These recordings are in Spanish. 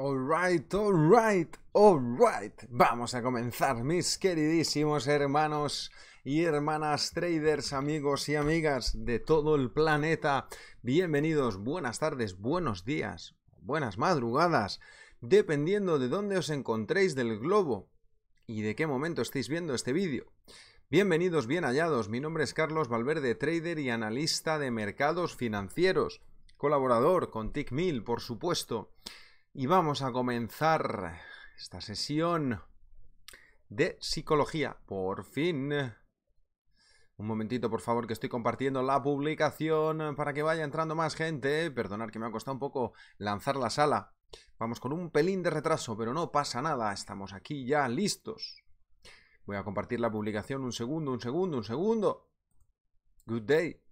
Alright, alright, alright. Vamos a comenzar, mis queridísimos hermanos y hermanas traders, amigos y amigas de todo el planeta. Bienvenidos, buenas tardes, buenos días, buenas madrugadas, dependiendo de dónde os encontréis del globo y de qué momento estéis viendo este vídeo. Bienvenidos, bien hallados. Mi nombre es Carlos Valverde, trader y analista de mercados financieros, colaborador con Tickmill, por supuesto. Y vamos a comenzar esta sesión de psicología, por fin. Un momentito, por favor, que estoy compartiendo la publicación para que vaya entrando más gente. Perdonad que me ha costado un poco lanzar la sala. Vamos con un pelín de retraso, pero no pasa nada, estamos aquí ya listos. Voy a compartir la publicación un segundo, un segundo, un segundo. Good day.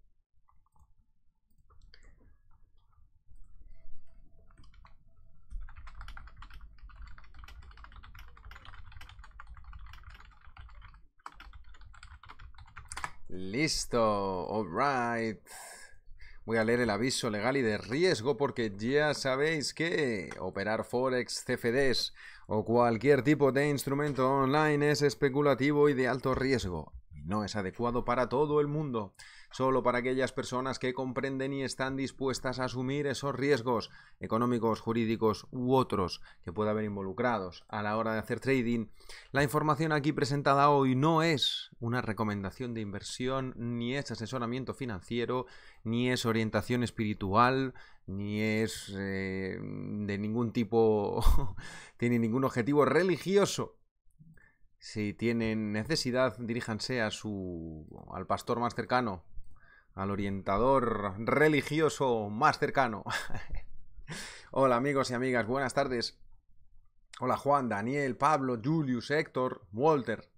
Listo, alright. Voy a leer el aviso legal y de riesgo porque ya sabéis que operar Forex, CFDs o cualquier tipo de instrumento online es especulativo y de alto riesgo. No es adecuado para todo el mundo solo para aquellas personas que comprenden y están dispuestas a asumir esos riesgos económicos, jurídicos u otros que pueda haber involucrados a la hora de hacer trading. La información aquí presentada hoy no es una recomendación de inversión, ni es asesoramiento financiero, ni es orientación espiritual, ni es eh, de ningún tipo, tiene ningún objetivo religioso. Si tienen necesidad, diríjanse a su, al pastor más cercano, al orientador religioso más cercano. Hola amigos y amigas, buenas tardes. Hola Juan, Daniel, Pablo, Julius, Héctor, Walter,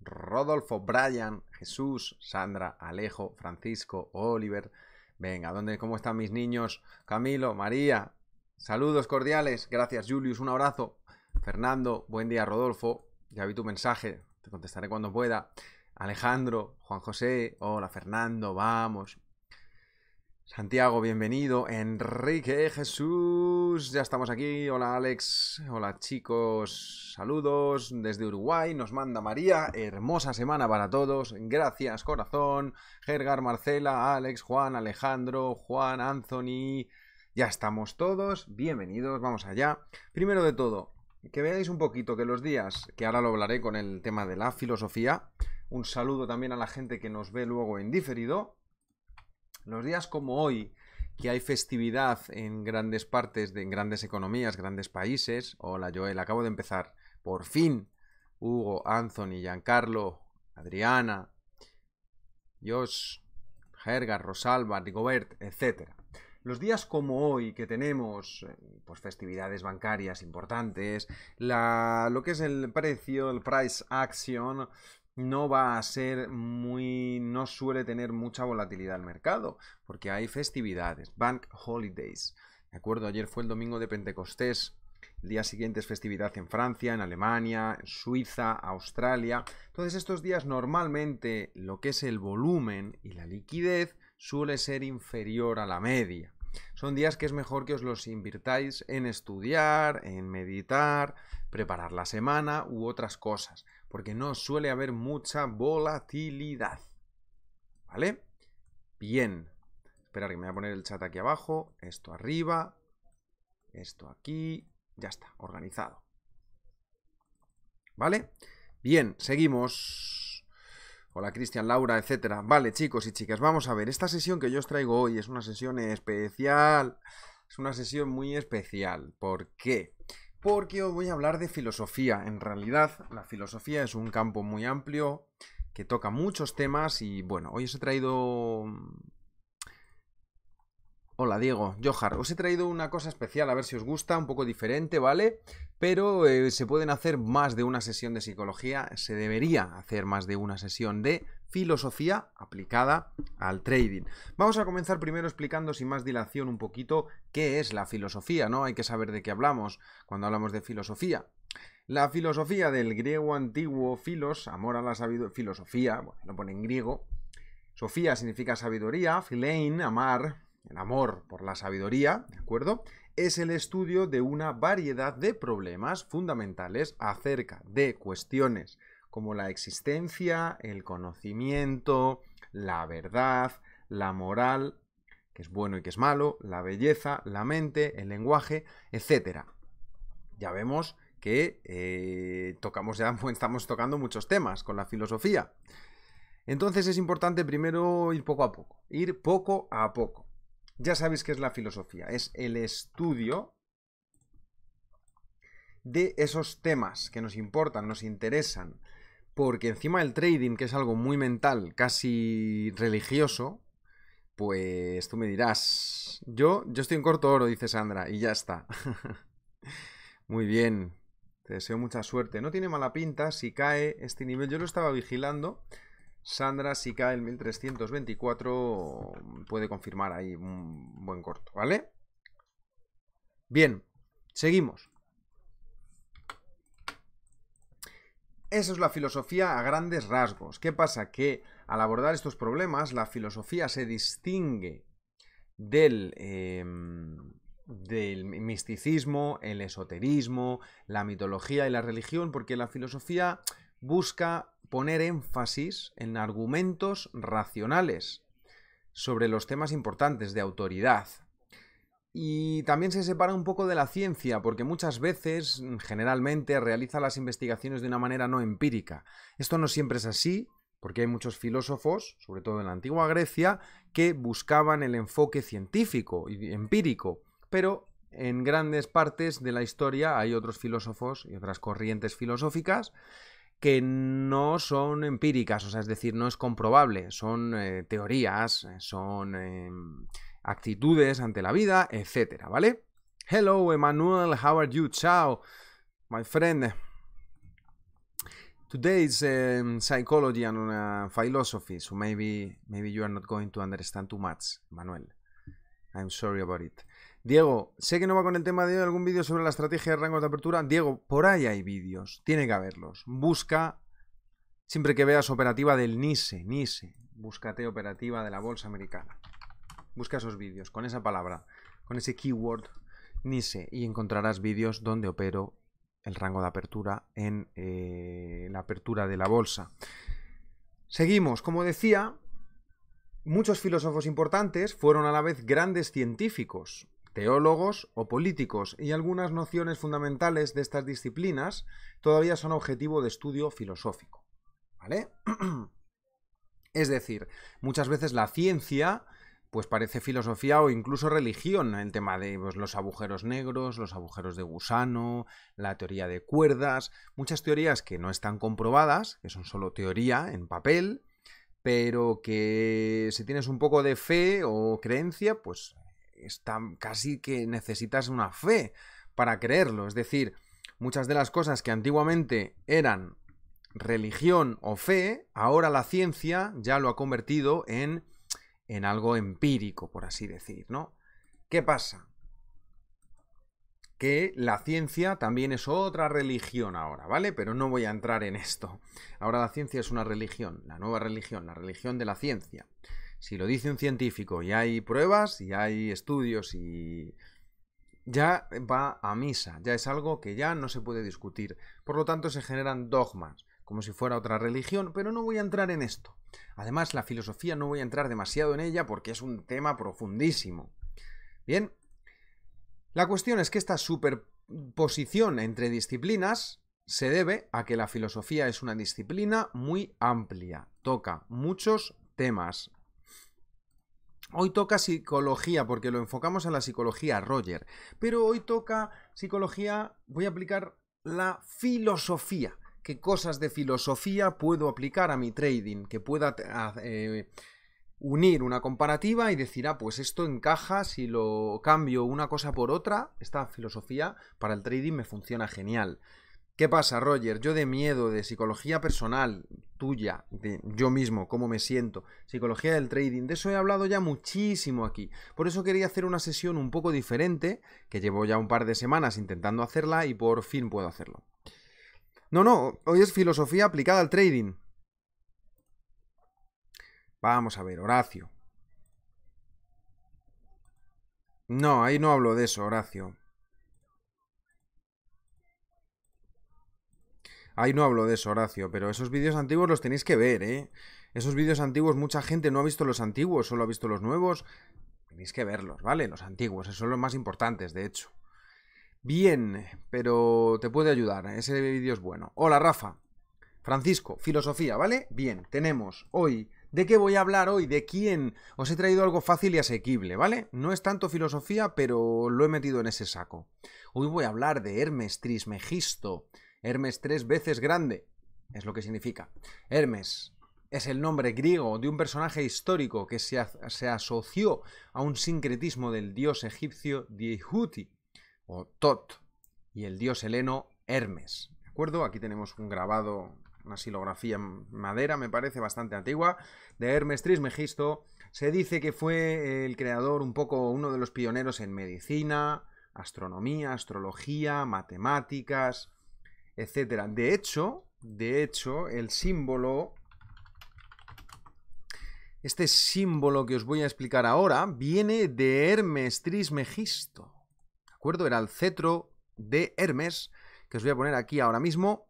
Rodolfo, Brian, Jesús, Sandra, Alejo, Francisco, Oliver. Venga, ¿dónde, ¿cómo están mis niños? Camilo, María. Saludos cordiales. Gracias Julius, un abrazo. Fernando, buen día Rodolfo. Ya vi tu mensaje, te contestaré cuando pueda. Alejandro, Juan José, hola Fernando, vamos. Santiago, bienvenido. Enrique, Jesús, ya estamos aquí. Hola Alex, hola chicos, saludos desde Uruguay. Nos manda María, hermosa semana para todos. Gracias, corazón. Gergar, Marcela, Alex, Juan, Alejandro, Juan, Anthony. Ya estamos todos, bienvenidos, vamos allá. Primero de todo, que veáis un poquito que los días, que ahora lo hablaré con el tema de la filosofía, un saludo también a la gente que nos ve luego en diferido. Los días como hoy, que hay festividad en grandes partes, de, en grandes economías, grandes países. Hola Joel, acabo de empezar. Por fin, Hugo, Anthony, Giancarlo, Adriana, Josh, Gerga, Rosalba, Rigobert, etc. Los días como hoy que tenemos eh, pues festividades bancarias importantes, la, lo que es el precio, el price action, no va a ser muy, no suele tener mucha volatilidad el mercado, porque hay festividades, bank holidays. ¿De acuerdo? Ayer fue el domingo de Pentecostés, el día siguiente es festividad en Francia, en Alemania, en Suiza, Australia. Entonces estos días normalmente lo que es el volumen y la liquidez suele ser inferior a la media. Son días que es mejor que os los invirtáis en estudiar, en meditar, preparar la semana u otras cosas porque no suele haber mucha volatilidad. ¿Vale? Bien. Esperar que me voy a poner el chat aquí abajo, esto arriba, esto aquí, ya está, organizado. ¿Vale? Bien, seguimos. Hola Cristian, Laura, etcétera. Vale, chicos y chicas, vamos a ver. Esta sesión que yo os traigo hoy es una sesión especial. Es una sesión muy especial. ¿Por qué? porque os voy a hablar de filosofía. En realidad, la filosofía es un campo muy amplio que toca muchos temas y bueno, hoy os he traído... Mm, Hola Diego, Johar, os he traído una cosa especial, a ver si os gusta, un poco diferente, ¿vale? Pero eh, se pueden hacer más de una sesión de psicología, se debería hacer más de una sesión de filosofía aplicada al trading. Vamos a comenzar primero explicando sin más dilación un poquito qué es la filosofía, ¿no? Hay que saber de qué hablamos cuando hablamos de filosofía. La filosofía del griego antiguo filos, amor a la sabiduría, filosofía, lo pone en griego. Sofía significa sabiduría, philein, amar, el amor por la sabiduría, ¿de acuerdo? Es el estudio de una variedad de problemas fundamentales acerca de cuestiones como la existencia, el conocimiento, la verdad, la moral, que es bueno y que es malo, la belleza, la mente, el lenguaje, etc. Ya vemos que eh, tocamos ya, estamos tocando muchos temas con la filosofía. Entonces es importante primero ir poco a poco, ir poco a poco. Ya sabéis qué es la filosofía, es el estudio de esos temas que nos importan, nos interesan, porque encima del trading, que es algo muy mental, casi religioso, pues tú me dirás, yo, yo estoy en corto oro, dice Sandra, y ya está. muy bien, te deseo mucha suerte. No tiene mala pinta si cae este nivel, yo lo estaba vigilando. Sandra, si cae el 1324, puede confirmar ahí un buen corto, ¿vale? Bien, seguimos. Esa es la filosofía a grandes rasgos. ¿Qué pasa? Que al abordar estos problemas, la filosofía se distingue del, em, del misticismo, el esoterismo, la mitología y la religión, porque la filosofía busca poner énfasis en argumentos racionales sobre los temas importantes de autoridad, y también se separa un poco de la ciencia, porque muchas veces, mm, generalmente, realiza las investigaciones de una manera no empírica. Esto no siempre es así, porque hay muchos filósofos, sobre todo en la antigua Grecia, que buscaban el enfoque científico y empírico, pero en grandes partes de la historia hay otros filósofos y otras corrientes filosóficas que no son empíricas, o sea, es decir, no es comprobable, son eh, teorías, eh, son... Em, actitudes ante la vida, etcétera, ¿vale? Hello, Emanuel, how are you? Ciao, my friend. Today is um, psychology and uh, philosophy, so maybe you are not going to understand too much, Manuel. I'm sorry about it. Diego, sé que no va con el tema de hoy algún vídeo sobre la estrategia de rangos de apertura. Diego, por ahí hay vídeos, tiene que haberlos. Busca siempre que veas operativa del NISE, NISE, búscate operativa de la bolsa americana. Busca esos vídeos con esa palabra, con ese keyword Nise y encontrarás vídeos donde opero el rango de apertura en eh, la apertura de la bolsa. Seguimos, como decía, muchos filósofos importantes fueron a la vez grandes científicos, teólogos o políticos, y algunas nociones fundamentales de estas disciplinas todavía son objetivo de estudio filosófico. ¿Vale? Es decir, muchas veces la ciencia pues parece filosofía o incluso religión, el tema de pues, los agujeros negros, los agujeros de gusano, la teoría de cuerdas, muchas teorías que no están comprobadas, que son solo teoría en papel, pero que si tienes un poco de fe o creencia, pues casi que necesitas una fe para creerlo, es decir, muchas de las cosas que antiguamente eran religión o fe, ahora la ciencia ya lo ha convertido en en algo empírico, por así decir, ¿no? ¿Qué pasa? Que la ciencia también es otra religión ahora, ¿vale? Pero no voy a entrar en esto. Ahora la ciencia es una religión, la nueva religión, la religión de la ciencia. Si lo dice un científico y hay pruebas y hay estudios y ya va a misa, ya es algo que ya no se puede discutir. Por lo tanto, se generan dogmas como si fuera otra religión, pero no voy a entrar en esto. Además, la filosofía no voy a entrar demasiado en ella porque es un tema profundísimo. Bien, la cuestión es que esta superposición entre disciplinas se debe a que la filosofía es una disciplina muy amplia, toca muchos temas. Hoy toca psicología porque lo enfocamos a la psicología Roger, pero hoy toca psicología, voy a aplicar la filosofía qué cosas de filosofía puedo aplicar a mi trading, que pueda eh, unir una comparativa y decir, ah, pues esto encaja, si lo cambio una cosa por otra, esta filosofía para el trading me funciona genial. ¿Qué pasa, Roger? Yo de miedo, de psicología personal, tuya, de yo mismo, cómo me siento, psicología del trading, de eso he hablado ya muchísimo aquí. Por eso quería hacer una sesión un poco diferente, que llevo ya un par de semanas intentando hacerla y por fin puedo hacerlo. No, no, hoy es filosofía aplicada al trading. Vamos a ver, Horacio. No, ahí no hablo de eso, Horacio. Ahí no hablo de eso, Horacio, pero esos vídeos antiguos los tenéis que ver, ¿eh? Esos vídeos antiguos, mucha gente no ha visto los antiguos, solo ha visto los nuevos. Tenéis que verlos, ¿vale? Los antiguos, esos son los más importantes, de hecho bien, pero te puede ayudar. Ese vídeo es bueno. Hola, Rafa. Francisco, filosofía, ¿vale? Bien, tenemos hoy. ¿De qué voy a hablar hoy? ¿De quién? Os he traído algo fácil y asequible, ¿vale? No es tanto filosofía, pero lo he metido en ese saco. Hoy voy a hablar de Hermes Trismegisto. Hermes tres veces grande. Es lo que significa. Hermes, es el nombre griego de un personaje histórico que se, se, asoció a un sincretismo del dios egipcio Diehuti o Tot, y el dios heleno Hermes. ¿De acuerdo? Aquí tenemos un grabado, una silografía en madera, me parece bastante antigua, de Hermes Trismegisto. Se dice que fue el creador, un poco uno de los pioneros en medicina, astronomía, astrología, matemáticas, etc. De hecho, de hecho, el símbolo este símbolo que os voy a explicar ahora viene de Hermes Trismegisto acuerdo? Era el cetro de Hermes, que os voy a poner aquí ahora mismo,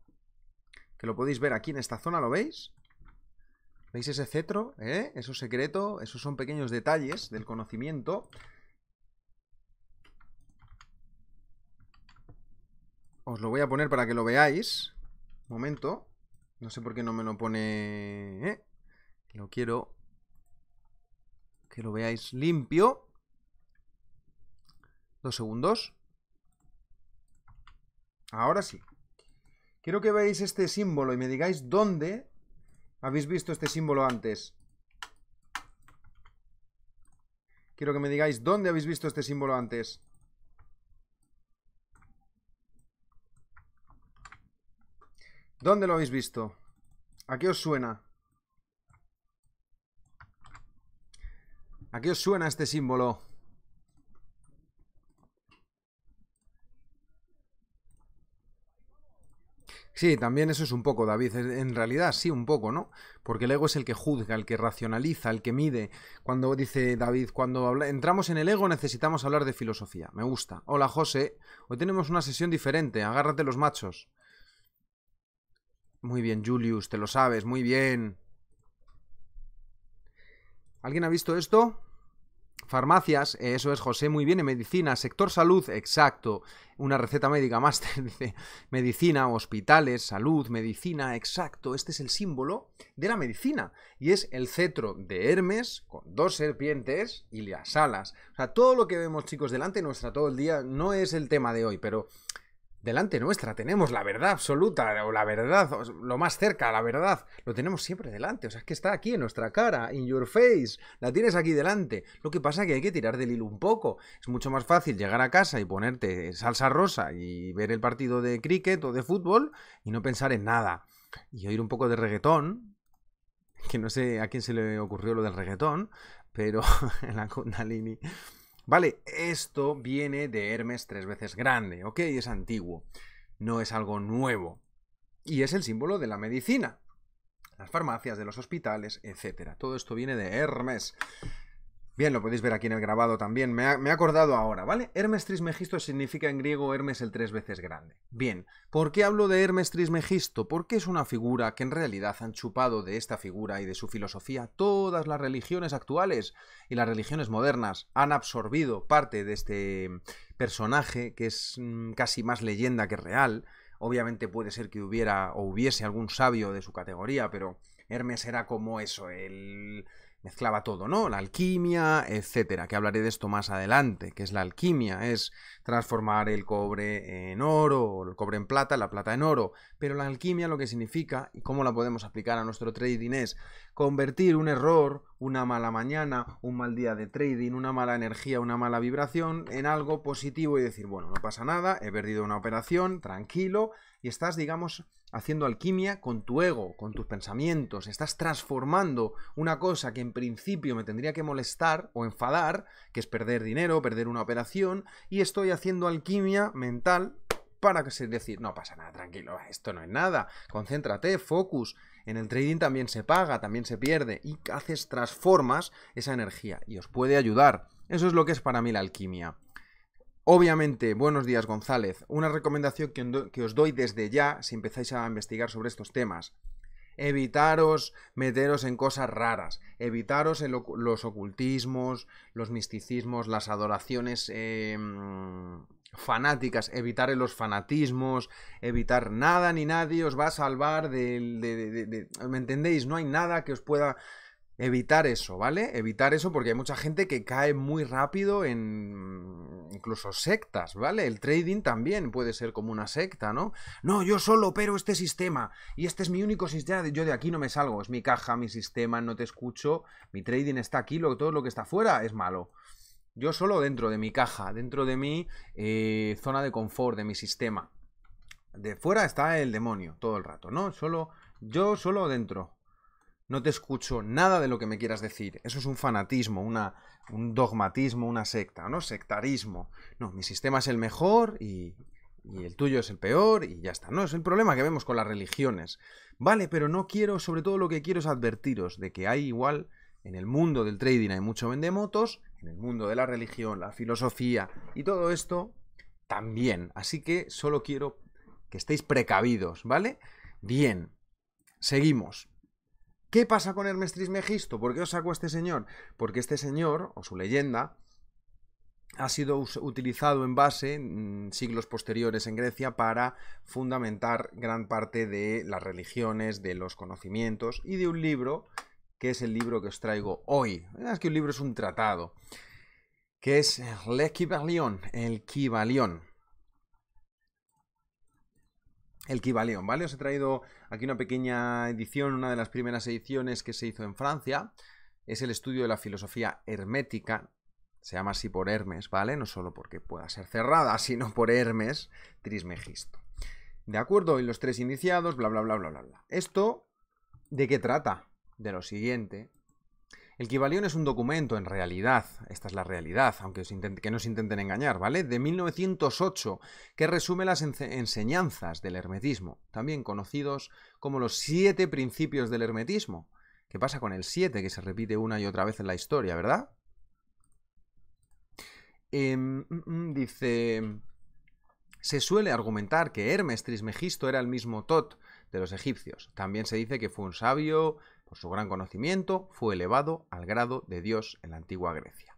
que lo podéis ver aquí en esta zona, ¿lo veis? ¿Veis ese cetro? ¿Eh? Eso es secreto, esos son pequeños detalles del conocimiento. Os lo voy a poner para que lo veáis. Un momento. No sé por qué no me lo pone... ¿eh? Lo quiero que lo veáis limpio. Dos segundos. Ahora sí. Quiero que veáis este símbolo y me digáis dónde habéis visto este símbolo antes. Quiero que me digáis dónde habéis visto este símbolo antes. ¿Dónde lo habéis visto? ¿A qué os suena? ¿A qué os suena este símbolo? Sí, también eso es un poco, David. En realidad sí, un poco, ¿no? Porque el ego es el que juzga, el que racionaliza, el que mide. Cuando dice David, cuando habla... entramos en el ego necesitamos hablar de filosofía. Me gusta. Hola, José. Hoy tenemos una sesión diferente. Agárrate los machos. Muy bien, Julius, te lo sabes, muy bien. ¿Alguien ha visto esto? farmacias, eh, eso es José, muy bien, en medicina, sector salud, exacto, una receta médica, máster, dice, medicina, hospitales, salud, medicina, exacto, este es el símbolo de la medicina, y es el cetro de Hermes con dos serpientes y las alas. O sea, todo lo que vemos, chicos, delante nuestra todo el día no es el tema de hoy, pero delante nuestra, tenemos la verdad absoluta, o la verdad, o lo más cerca a la verdad, lo tenemos siempre delante, o sea, es que está aquí en nuestra cara, in your face, la tienes aquí delante. Lo que pasa es que hay que tirar del hilo un poco, es mucho más fácil llegar a casa y ponerte salsa rosa y ver el partido de cricket o de fútbol y no pensar en nada. Y oír un poco de reggaetón, que no sé a quién se le ocurrió lo del reggaetón, pero en la Kundalini Vale, esto viene de Hermes tres veces grande, ¿ok? Es antiguo, no es algo nuevo. Y es el símbolo de la medicina, las farmacias, de los hospitales, etc. Todo esto viene de Hermes. Bien, lo podéis ver aquí en el grabado también. Me, ha, he acordado ahora, ¿vale? Hermes Trismegisto significa en griego Hermes el tres veces grande. Bien, ¿por qué hablo de Hermes Trismegisto? Porque es una figura que en realidad han chupado de esta figura y de su filosofía todas las religiones actuales y las religiones modernas. Han absorbido parte de este personaje que es mm, casi más leyenda que real. Obviamente puede ser que hubiera o hubiese algún sabio de su categoría, pero Hermes era como eso, el mezclaba todo, ¿no? La alquimia, etcétera, que hablaré de esto más adelante, que es la alquimia, es transformar el cobre en oro, el cobre en plata, la plata en oro, pero la alquimia lo que significa y cómo la podemos aplicar a nuestro trading es convertir un error, una mala mañana, un mal día de trading, una mala energía, una mala vibración en algo positivo y decir, bueno, no pasa nada, he perdido una operación, tranquilo, y estás, digamos, haciendo alquimia con tu ego, con tus pensamientos, estás transformando una cosa que en principio me tendría que molestar o enfadar, que es perder dinero, perder una operación, y estoy haciendo alquimia mental para decir, no pasa nada, tranquilo, esto no es nada, concéntrate, focus. En el trading también se paga, también se pierde, y haces, transformas esa energía, y os puede ayudar. Eso es lo que es para mí la alquimia. Obviamente, buenos días González, una recomendación que os doy desde ya si empezáis a investigar sobre estos temas. Evitaros meteros en cosas raras, evitaros los ocultismos, los misticismos, las adoraciones em, fanáticas, evitar los fanatismos, evitar nada ni nadie os va a salvar de, ¿Me entendéis? No hay nada que os pueda evitar eso, ¿vale? Evitar eso porque hay mucha gente que cae muy rápido en mm, incluso sectas, ¿vale? El trading también puede ser como una secta, ¿no? No, yo solo opero este sistema y este es mi único sistema, yo de aquí no me salgo, es mi caja, mi sistema, no te escucho, mi trading está aquí, todo lo que está fuera es malo. Yo solo dentro de mi caja, dentro de mi eh, zona de confort, de mi sistema. De fuera está el demonio todo el rato, ¿no? Solo, yo solo dentro, no te escucho nada de lo que me quieras decir. Eso es un fanatismo, una, un dogmatismo, una secta, ¿no? Sectarismo. No, mi sistema es el mejor y, y el tuyo es el peor y ya está. No, es el problema que vemos con las religiones. Vale, pero no quiero, sobre todo lo que quiero es advertiros de que hay igual, en el mundo del trading hay mucho vendemotos, en el mundo de la religión, la filosofía y todo esto también. Así que solo quiero que estéis precavidos, ¿vale? Bien, seguimos. ¿Qué pasa con Hermestris Megisto? ¿Por qué os saco este señor? Porque este señor, o su leyenda, ha sido utilizado en base en mm, siglos posteriores en Grecia para fundamentar gran parte de las religiones, de los conocimientos y de un libro que es el libro que os traigo hoy. Es que un libro es un tratado, que es Kibalión, eh, el Kibalión. El Kibalión, ¿vale? Os he traído Aquí una pequeña edición, una de las primeras ediciones que se hizo en Francia. Es el estudio de la filosofía hermética. Se llama así por Hermes, ¿vale? No solo porque pueda ser cerrada, sino por Hermes Trismegisto. ¿De acuerdo? Y los tres iniciados, bla, bla, bla, bla, bla, bla. ¿Esto de qué trata? De lo siguiente, el Kibalión es un documento, en realidad, esta es la realidad, aunque que no os intenten engañar, ¿vale? De 1908, que resume las enseñanzas del hermetismo, también conocidos como los siete principios del hermetismo. ¿Qué pasa con el siete? que se repite una y otra vez en la historia, verdad? Em, mm, mm, dice... Se suele argumentar que Hermes Trismegisto era el mismo Tot de los egipcios. También se dice que fue un sabio, por su gran conocimiento, fue elevado al grado de Dios en la antigua Grecia.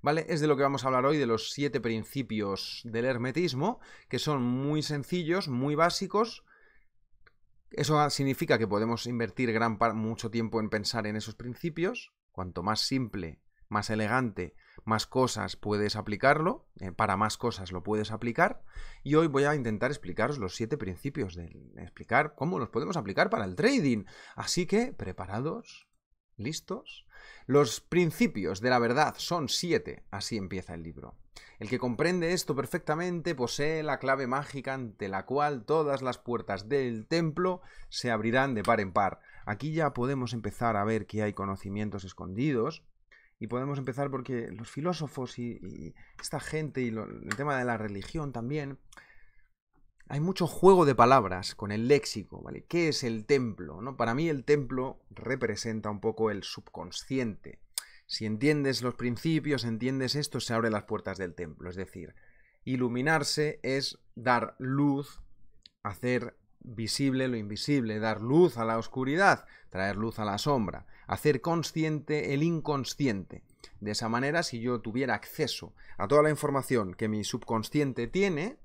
¿Vale? Es de lo que vamos a hablar hoy, de los siete principios del hermetismo, que son muy sencillos, muy básicos. Eso significa que podemos invertir gran mucho tiempo en pensar en esos principios. Cuanto más simple, más elegante, más cosas puedes aplicarlo, eh, para más cosas lo puedes aplicar, y hoy voy a intentar explicaros los siete principios de explicar cómo los podemos aplicar para el trading. Así que, preparados, listos. Los principios de la verdad son siete, así empieza el libro. El que comprende esto perfectamente posee la clave mágica ante la cual todas las puertas del templo se abrirán de par en par. Aquí ya podemos empezar a ver que hay conocimientos escondidos y podemos empezar porque los filósofos y, esta gente y el tema de la religión también, hay mucho juego de palabras con el léxico, ¿vale? ¿Qué es el templo? ¿no? Para mí el templo representa un poco el subconsciente. Si entiendes los principios, entiendes esto, se abren las puertas del templo. Es decir, iluminarse es dar luz, hacer visible lo invisible, dar luz a la oscuridad, traer luz a la sombra, hacer consciente el inconsciente. De esa manera, si yo tuviera acceso a toda la información que mi subconsciente tiene,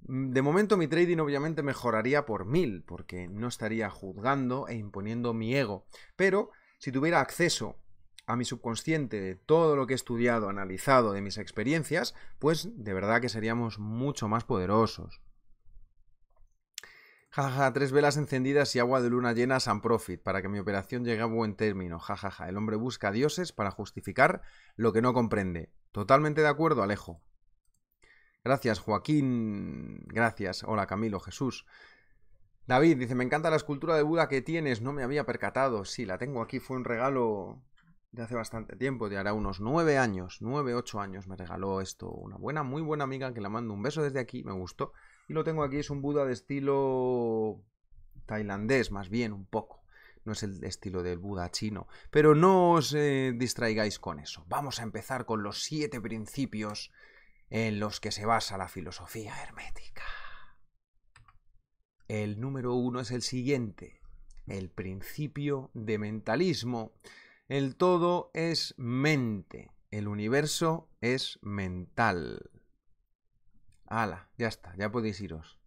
de momento mi trading obviamente mejoraría por mil, porque no estaría juzgando e imponiendo mi ego. Pero si tuviera acceso a mi subconsciente de todo lo que he estudiado, analizado, de mis experiencias, pues de verdad que seríamos mucho más poderosos. Jajaja, ja, tres velas encendidas y agua de luna llena San Profit para que mi operación llegue a buen término. Jajaja, el hombre busca a dioses para justificar lo que no comprende. Totalmente de acuerdo, Alejo. Gracias, Joaquín. Gracias. Hola, Camilo, Jesús. David dice, me encanta la escultura de Buda que tienes, no me había percatado. Sí, la tengo aquí, fue un regalo de hace bastante tiempo, de hará unos nueve años, nueve, ocho años me regaló esto una buena, muy buena amiga que la mando un beso desde aquí, me gustó. Y lo tengo aquí, es un Buda de estilo tailandés, más bien, un poco. No es el estilo del Buda chino. Pero no os eh, distraigáis con eso. Vamos a empezar con los siete principios en los que se basa la filosofía hermética. El número uno es el siguiente, el principio de mentalismo. El todo es mente, el universo es mental. Ala, ya está, ya podéis iros.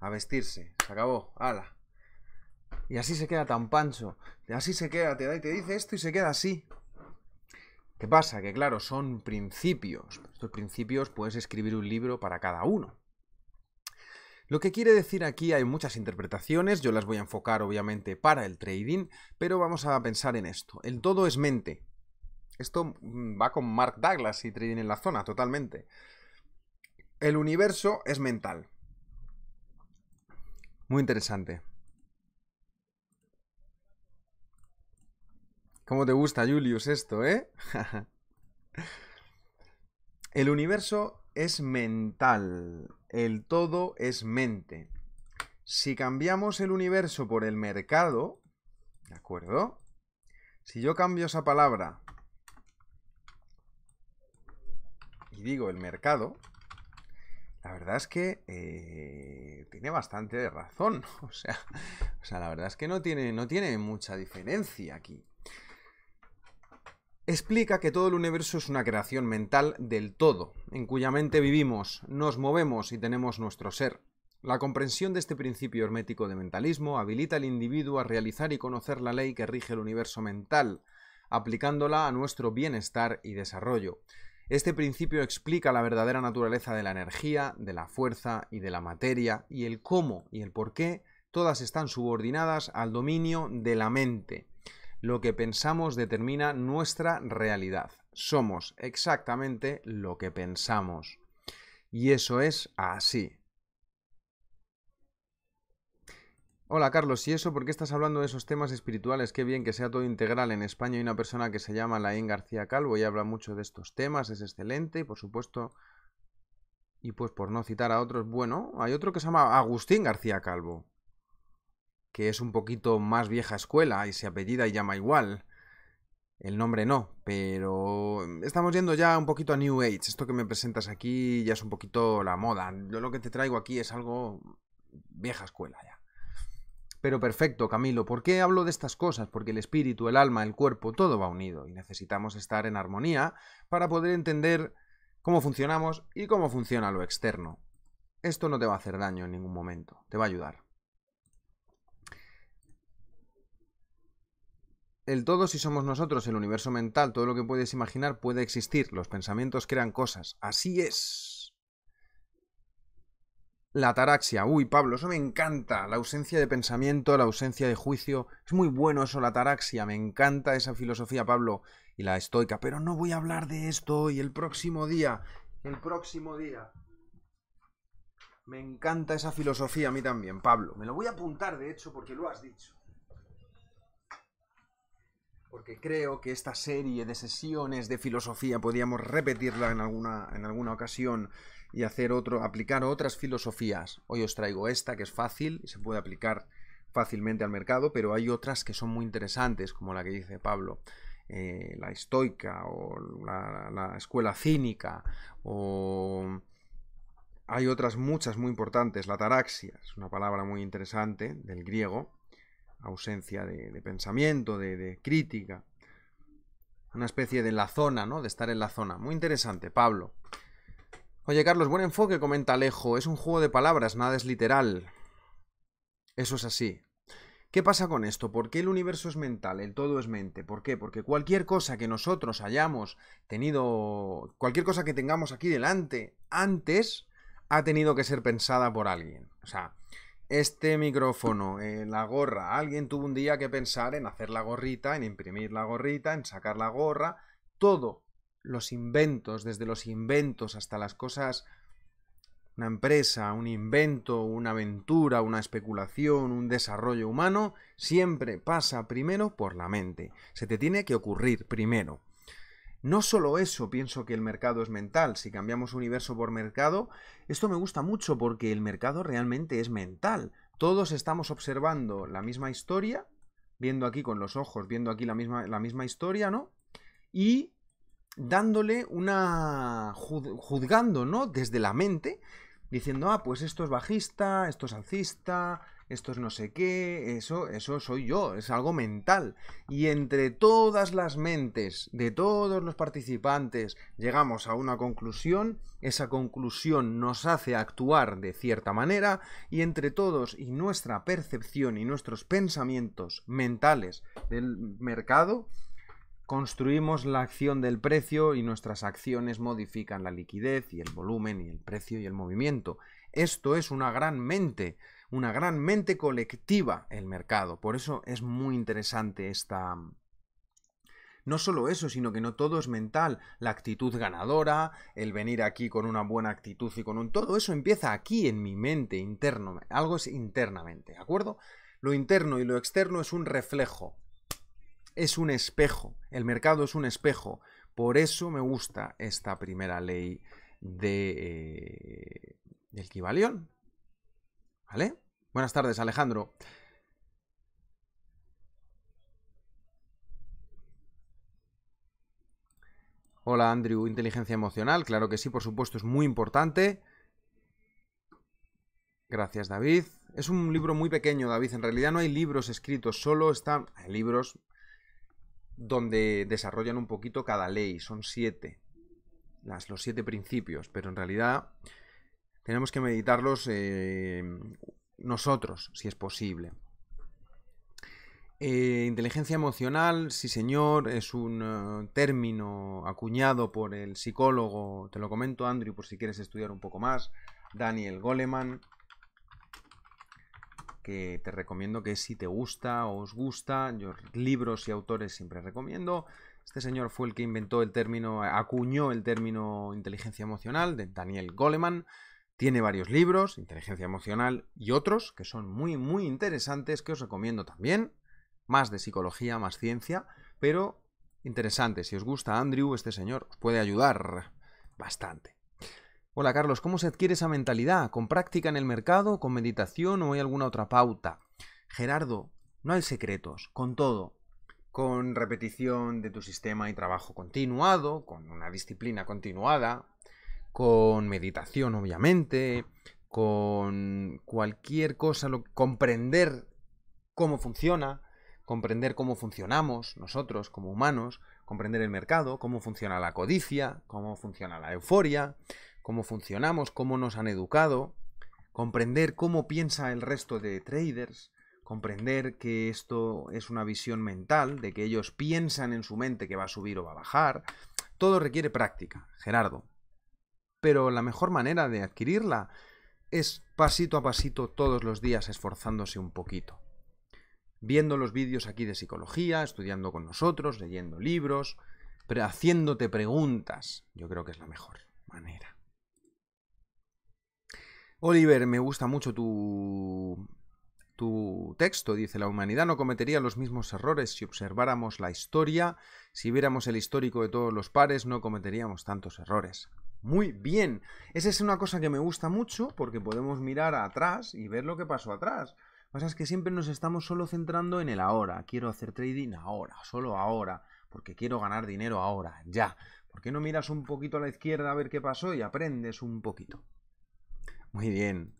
A vestirse, se acabó, ala. Y así se queda tan pancho. Así se queda, te da y te dice esto y se queda así. ¿Qué pasa? Que claro, son principios. Estos principios puedes escribir un libro para cada uno. Lo que quiere decir aquí hay muchas interpretaciones, yo las voy a enfocar obviamente para el trading, pero vamos a pensar en esto. El todo es mente. Esto mm, va con Mark Douglas y trading en la zona, totalmente. El universo es mental. Muy interesante. ¿Cómo te gusta, Julius, esto, eh? El universo es mental. El todo es mente. Si cambiamos el universo por el mercado, ¿de acuerdo? Si yo cambio esa palabra y digo el mercado, la verdad es que eh, tiene bastante razón. O sea, sea, la verdad es que no tiene, no tiene mucha diferencia aquí. Explica que todo el universo es una creación mental del todo, en cuya mente vivimos, nos movemos y tenemos nuestro ser. La comprensión de este principio hermético de mentalismo habilita al individuo a realizar y conocer la ley que rige el universo mental, aplicándola a nuestro bienestar y desarrollo. Este principio explica la verdadera naturaleza de la energía, de la fuerza y de la materia, y el cómo y el por qué todas están subordinadas al dominio de la mente. Lo que pensamos determina nuestra realidad. Somos exactamente lo que pensamos. Y eso es así. Hola Carlos, ¿y eso por qué estás hablando de esos temas espirituales? Qué bien que sea todo integral. En España hay una persona que se llama Laín García Calvo y habla mucho de estos temas, es excelente y por supuesto, y pues por no citar a otros, bueno, hay otro que se llama Agustín García Calvo, que es un poquito más vieja escuela y se apellida y llama igual. El nombre no, pero estamos yendo ya un poquito a New Age. Esto que me presentas aquí ya es un poquito la moda. Yo lo que te traigo aquí es algo vieja escuela ya. Pero perfecto, Camilo, ¿por qué hablo de estas cosas? Porque el espíritu, el alma, el cuerpo, todo va unido y necesitamos estar en armonía para poder entender cómo funcionamos y cómo funciona lo externo. Esto no te va a hacer daño en ningún momento, te va a ayudar. el todo si somos nosotros, el universo mental, todo lo que puedes imaginar puede existir. Los pensamientos crean cosas. Así es. La ataraxia. Uy, Pablo, eso me encanta. La ausencia de pensamiento, la ausencia de juicio. Es muy bueno eso, la ataraxia. Me encanta esa filosofía, Pablo. Y la estoica. Pero no voy a hablar de esto hoy, el próximo día. El próximo día. Me encanta esa filosofía a mí también, Pablo. Me lo voy a apuntar, de hecho, porque lo has dicho. Porque creo que esta serie de sesiones de filosofía podíamos repetirla en alguna, en alguna ocasión y hacer otro, aplicar otras filosofías. Hoy os traigo esta que es fácil y se puede aplicar fácilmente al mercado, pero hay otras que son muy interesantes, como la que dice Pablo, eh, la estoica o la, escuela cínica, o hay otras muchas muy importantes, la taraxia, es una palabra muy interesante del griego, ausencia de, pensamiento, de, de, crítica, una especie de la zona, ¿no? De estar en la zona. Muy interesante, Pablo. Oye, Carlos, buen enfoque, comenta Alejo. Es un juego de palabras, nada es literal. Eso es así. ¿Qué pasa con esto? ¿Por qué el universo es mental? El todo es mente. ¿Por qué? Porque cualquier cosa que nosotros hayamos tenido, cualquier cosa que tengamos aquí delante antes, ha tenido que ser pensada por alguien. O sea, este micrófono, eh, la gorra, alguien tuvo un día que pensar en hacer la gorrita, en imprimir la gorrita, en sacar la gorra. Todo los inventos, desde los inventos hasta las cosas, una empresa, un invento, una aventura, una especulación, un desarrollo humano, siempre pasa primero por la mente. Se te tiene que ocurrir primero. No solo eso, pienso que el mercado es mental. Si cambiamos universo por mercado, esto me gusta mucho porque el mercado realmente es mental. Todos estamos observando la misma historia, viendo aquí con los ojos, viendo aquí la misma, la misma historia, ¿no? Y dándole una... juzgando, ¿no? Desde la mente, diciendo, ah, pues esto es bajista, esto es alcista, esto es no sé qué, eso, eso soy yo, es algo mental. Y entre todas las mentes de todos los participantes llegamos a una conclusión, esa conclusión nos hace actuar de cierta manera y entre todos y nuestra percepción y nuestros pensamientos mentales del mercado construimos la acción del precio y nuestras acciones modifican la liquidez y el volumen y el precio y el movimiento. Esto es una gran mente, una gran mente colectiva el mercado. Por eso es muy interesante esta... No solo eso, sino que no todo es mental. La actitud ganadora, el venir aquí con una buena actitud y con un... Todo eso empieza aquí en mi mente interno. Algo es internamente, ¿de acuerdo? Lo interno y lo externo es un reflejo es un espejo, el mercado es un espejo. Por eso me gusta esta primera ley de, eh, del Kibalión. ¿Vale? Buenas tardes, Alejandro. Hola, Andrew. Inteligencia emocional. Claro que sí, por supuesto, es muy importante. Gracias, David. Es un libro muy pequeño, David. En realidad no hay libros escritos, solo están... libros, donde desarrollan un poquito cada ley. Son siete, los siete principios, pero en realidad tenemos que meditarlos eh, nosotros, si es posible. Eh, inteligencia emocional, sí señor, es un eh, término acuñado por el psicólogo, te lo comento Andrew por si quieres estudiar un poco más, Daniel Goleman, que te recomiendo que si te gusta o os gusta, yo libros y autores siempre recomiendo. Este señor fue el que inventó el término, acuñó el término inteligencia emocional de Daniel Goleman. Tiene varios libros, Inteligencia Emocional y otros, que son muy, muy interesantes, que os recomiendo también. Más de psicología, más ciencia, pero interesante. Si os gusta Andrew, este señor os puede ayudar bastante. Hola Carlos, ¿cómo se adquiere esa mentalidad? ¿Con práctica en el mercado, con meditación o hay alguna otra pauta? Gerardo, no hay secretos, con todo. Con repetición de tu sistema y trabajo continuado, con una disciplina continuada, con meditación obviamente, con cualquier cosa, lo, comprender cómo funciona, comprender cómo funcionamos nosotros como humanos, comprender el mercado, cómo funciona la codicia, cómo funciona la euforia, cómo funcionamos, cómo nos han educado, comprender cómo piensa el resto de traders, comprender que esto es una visión mental, de que ellos piensan en su mente que va a subir o va a bajar. Todo requiere práctica, Gerardo. Pero la mejor manera de adquirirla es pasito a pasito todos los días esforzándose un poquito. Viendo los vídeos aquí de psicología, estudiando con nosotros, leyendo libros, haciéndote preguntas, yo creo que es la mejor manera. Oliver, me gusta mucho tu, texto. Dice, la humanidad no cometería los mismos errores si observáramos la historia, si viéramos el histórico de todos los pares, no cometeríamos tantos errores. Muy bien. Esa es una cosa que me gusta mucho porque podemos mirar atrás y ver lo que pasó atrás. Lo que pasa es que siempre nos estamos solo centrando en el ahora. Quiero hacer trading ahora, solo ahora, porque quiero ganar dinero ahora, ya. ¿Por qué no miras un poquito a la izquierda a ver qué pasó y aprendes un poquito? Muy bien.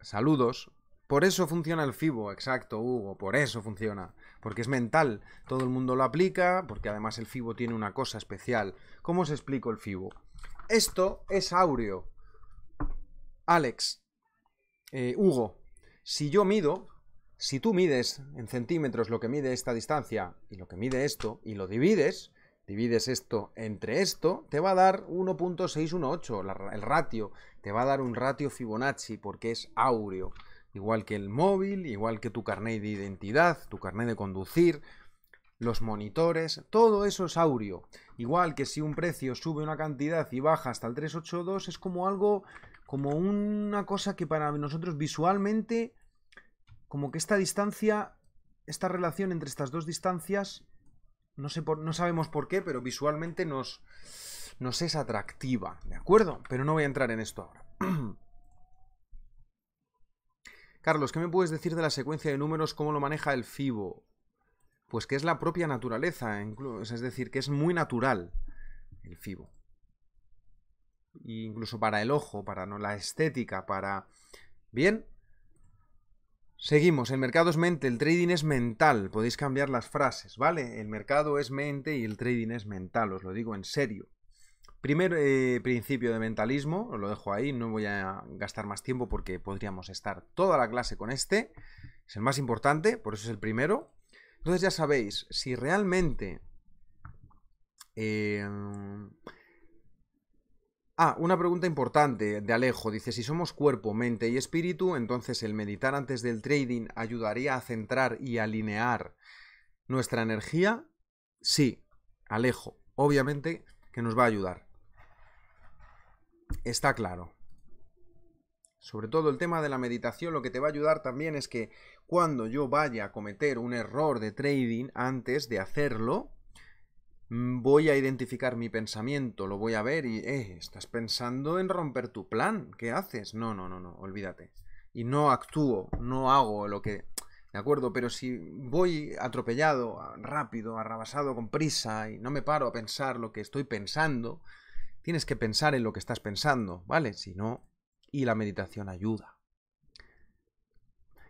Saludos. Por eso funciona el FIBO, exacto, Hugo, por eso funciona. Porque es mental, todo el mundo lo aplica, porque además el FIBO tiene una cosa especial. ¿Cómo os explico el FIBO? Esto es áureo. Alex, eh, Hugo, si yo mido, si tú mides en centímetros lo que mide esta distancia y lo que mide esto, y lo divides, divides esto entre esto, te va a dar 1.618, el ratio. Te va a dar un ratio Fibonacci porque es áureo. Igual que el móvil, igual que tu carnet de identidad, tu carnet de conducir, los monitores, todo eso es áureo. Igual que si un precio sube una cantidad y baja hasta el 382, es como algo, como una cosa que para nosotros visualmente, como que esta distancia, esta relación entre estas dos distancias no, sé no sabemos por qué, pero visualmente nos, es atractiva, ¿de acuerdo? Pero no voy a entrar en esto ahora. Carlos, ¿qué me puedes decir de la secuencia de números? ¿Cómo lo maneja el FIBO? Pues que es la propia naturaleza, ¿eh? es decir, que es muy natural el FIBO. incluso para el ojo, para la estética, para... Bien, Seguimos, el mercado es mente, el trading es mental, podéis cambiar las frases, ¿vale? El mercado es mente y el trading es mental, os lo digo en serio. Primer eh, principio de mentalismo, os lo dejo ahí, no voy a gastar más tiempo porque podríamos estar toda la clase con este, es el más importante, por eso es el primero. Entonces ya sabéis, si realmente eh, Ah, una pregunta importante de Alejo. Dice, si somos cuerpo, mente y espíritu, entonces el meditar antes del trading ayudaría a centrar y alinear nuestra energía. Sí, Alejo, obviamente que nos va a ayudar. Está claro. Sobre todo el tema de la meditación, lo que te va a ayudar también es que cuando yo vaya a cometer un error de trading antes de hacerlo, Mm, voy a identificar mi pensamiento, lo voy a ver y, eh, estás pensando en romper tu plan, ¿qué haces? No, no, no, no, olvídate. Y no actúo, no hago lo que... ¿De acuerdo? Pero si voy atropellado, rápido, arrabasado, con prisa y no me paro a pensar lo que estoy pensando, tienes que pensar en lo que estás pensando, ¿vale? Si no, y la meditación ayuda.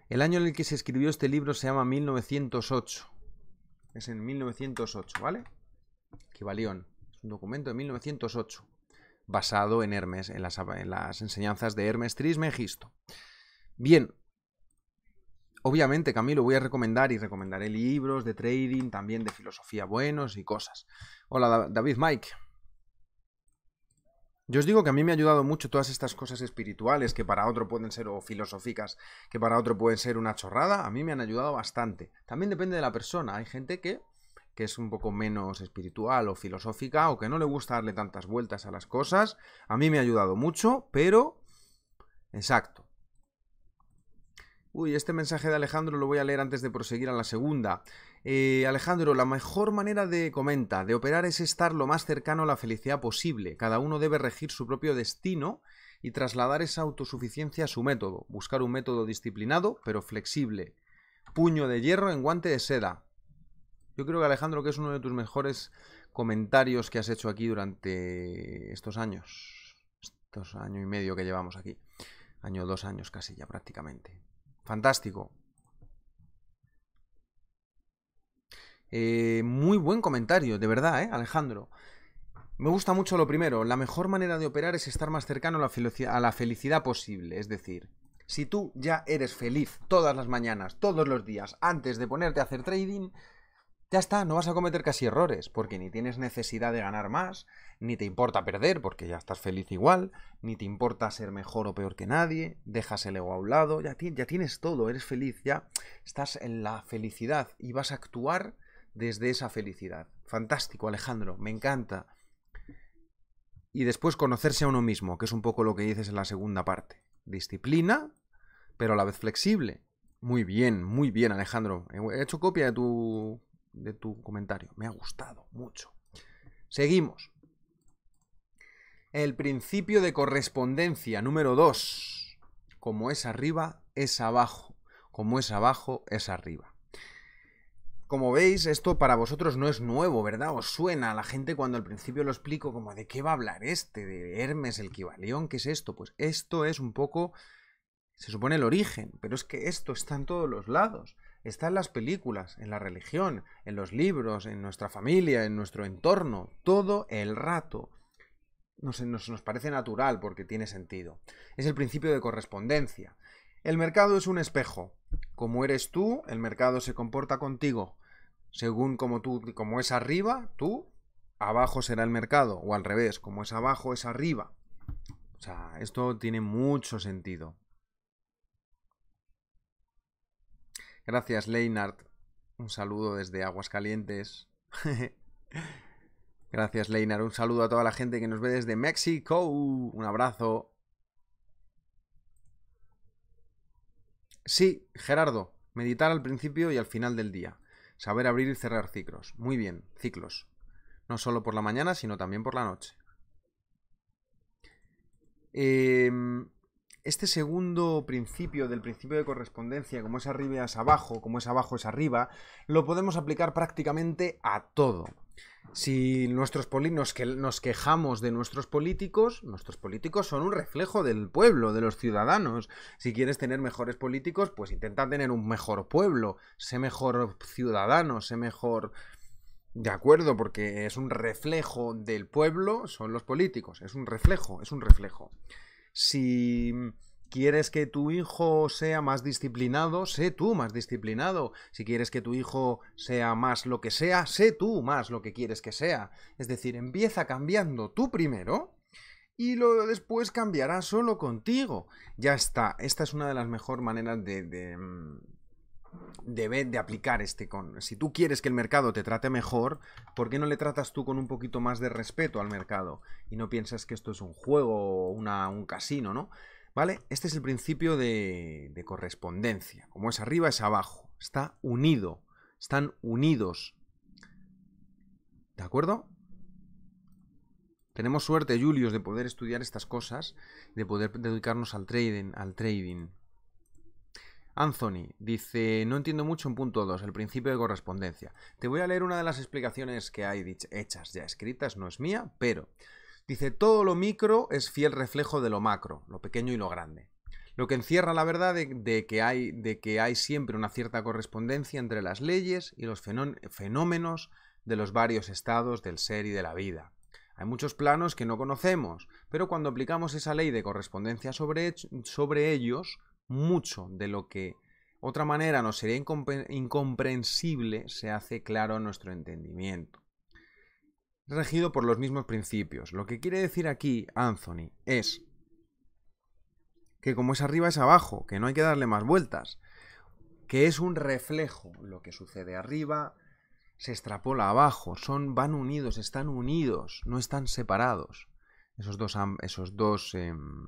El año en el que se escribió este libro se llama 1908. Es en 1908, ¿vale? Es un documento de 1908, basado en Hermes, en las, enseñanzas de Hermes Trismegisto. Bien, obviamente, Camilo, voy a recomendar y recomendaré libros de trading, también de filosofía buenos y cosas. Hola, David Mike. Yo os digo que a mí me ha ayudado mucho todas estas cosas espirituales que para otro pueden ser o filosóficas, que para otro pueden ser una chorrada, a mí me han ayudado bastante. También depende de la persona, hay gente que que es un poco menos espiritual o filosófica o que no le gusta darle tantas vueltas a las cosas. A mí me ha ayudado mucho, pero... Exacto. Uy, este mensaje de Alejandro lo voy a leer antes de proseguir a la segunda. Eh, Alejandro, la mejor manera de, comenta, de operar es estar lo más cercano a la felicidad posible. Cada uno debe regir su propio destino y trasladar esa autosuficiencia a su método. Buscar un método disciplinado, pero flexible. Puño de hierro en guante de seda. Yo creo que Alejandro, que es uno de tus mejores comentarios que has hecho aquí durante estos años, estos año y medio que llevamos aquí, año dos años casi ya prácticamente. Fantástico. Eh, muy buen comentario, de verdad, eh, Alejandro. Me gusta mucho lo primero, la mejor manera de operar es estar más cercano a la felicidad posible, es decir, si tú ya eres feliz todas las mañanas, todos los días, antes de ponerte a hacer trading, ya está, no vas a cometer casi errores, porque ni tienes necesidad de ganar más, ni te importa perder, porque ya estás feliz igual, ni te importa ser mejor o peor que nadie, dejas el ego a un lado, ya, ya tienes todo, eres feliz, ya estás en la felicidad y vas a actuar desde esa felicidad. Fantástico, Alejandro, me encanta. Y después conocerse a uno mismo, que es un poco lo que dices en la segunda parte. Disciplina, pero a la vez flexible. Muy bien, muy bien, Alejandro. He hecho copia de tu de tu comentario. Me ha gustado mucho. Seguimos. El principio de correspondencia número 2. Como es arriba, es abajo. Como es abajo, es arriba. Como veis, esto para vosotros no es nuevo, ¿verdad? Os suena a la gente cuando al principio lo explico como de qué va a hablar este, de Hermes el Kibalión, ¿qué es esto? Pues esto es un poco, se supone el origen, pero es que esto está en todos los lados está en las películas, en la religión, en los libros, en nuestra familia, en nuestro entorno, todo el rato. Nos, nos, parece natural porque tiene sentido. Es el principio de correspondencia. El mercado es un espejo. Como eres tú, el mercado se comporta contigo. Según como tú, como es arriba, tú abajo será el mercado o al revés, como es abajo es arriba. O sea, esto tiene mucho sentido. Gracias, Leinart. Un saludo desde Aguascalientes. Gracias, Leinart. Un saludo a toda la gente que nos ve desde México. Un abrazo. Sí, Gerardo. Meditar al principio y al final del día. Saber abrir y cerrar ciclos. Muy bien, ciclos. No solo por la mañana, sino también por la noche. Eh, este segundo principio del principio de correspondencia, como es arriba es abajo, como es abajo es arriba, lo podemos aplicar prácticamente a todo. Si nuestros que nos quejamos de nuestros políticos, nuestros políticos son un reflejo del pueblo, de los ciudadanos. Si quieres tener mejores políticos, pues intenta tener un mejor pueblo, sé mejor ciudadano, sé mejor de acuerdo, porque es un reflejo del pueblo, son los políticos, es un reflejo, es un reflejo. Si quieres que tu hijo sea más disciplinado, sé tú más disciplinado. Si quieres que tu hijo sea más lo que sea, sé tú más lo que quieres que sea. Es decir, empieza cambiando tú primero y luego después cambiará solo contigo. Ya está. Esta es una de las mejores maneras de mm, debe de aplicar este con. Si tú quieres que el mercado te trate mejor, ¿por qué no le tratas tú con un poquito más de respeto al mercado? Y no piensas que esto es un juego o una, un casino, ¿no? ¿Vale? Este es el principio de, de correspondencia. Como es arriba, es abajo. Está unido. Están unidos. ¿De acuerdo? Tenemos suerte, Julius, de poder estudiar estas cosas, de poder dedicarnos al trading, al trading. Anthony dice, no entiendo mucho en punto 2, el principio de correspondencia. Te voy a leer una de las explicaciones que hay hechas ya escritas, no es mía, pero dice, todo lo micro es fiel reflejo de lo macro, lo pequeño y lo grande. Lo que encierra la verdad de, que, hay, de que hay siempre una cierta correspondencia entre las leyes y los fenómenos de los varios estados del ser y de la vida. Hay muchos planos que no conocemos, pero cuando aplicamos esa ley de correspondencia sobre, sobre ellos, mucho de lo que otra manera nos sería incomprensible, se hace claro nuestro entendimiento. Regido por los mismos principios. Lo que quiere decir aquí, Anthony, es que como es arriba es abajo, que no hay que darle más vueltas, que es un reflejo lo que sucede arriba, se extrapola abajo, son, van unidos, están unidos, no están separados. Esos dos, esos dos em,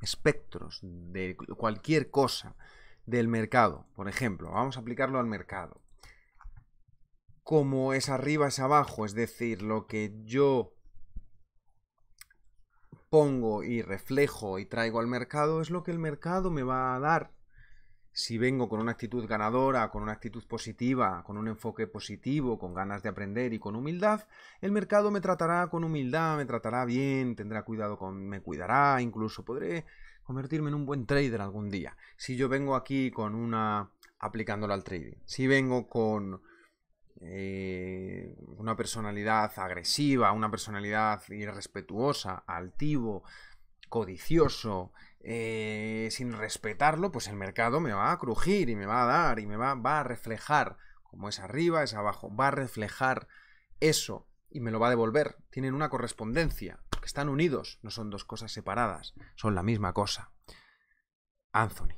espectros de cualquier cosa del mercado, por ejemplo, vamos a aplicarlo al mercado. Como es arriba es abajo, es decir, lo que yo pongo y reflejo y traigo al mercado es lo que el mercado me va a dar si vengo con una actitud ganadora, con una actitud positiva, con un enfoque positivo, con ganas de aprender y con humildad, el mercado me tratará con humildad, me tratará bien, tendrá cuidado con me cuidará, incluso podré convertirme en un buen trader algún día. Si yo vengo aquí con una aplicándolo al trading, si vengo con eh, una personalidad agresiva, una personalidad irrespetuosa, altivo, codicioso, eh, sin respetarlo, pues el mercado me va a crujir y me va a dar y me va, a reflejar, como es arriba, es abajo, va a reflejar eso y me lo va a devolver. Tienen una correspondencia, están unidos, no son dos cosas separadas, son la misma cosa. Anthony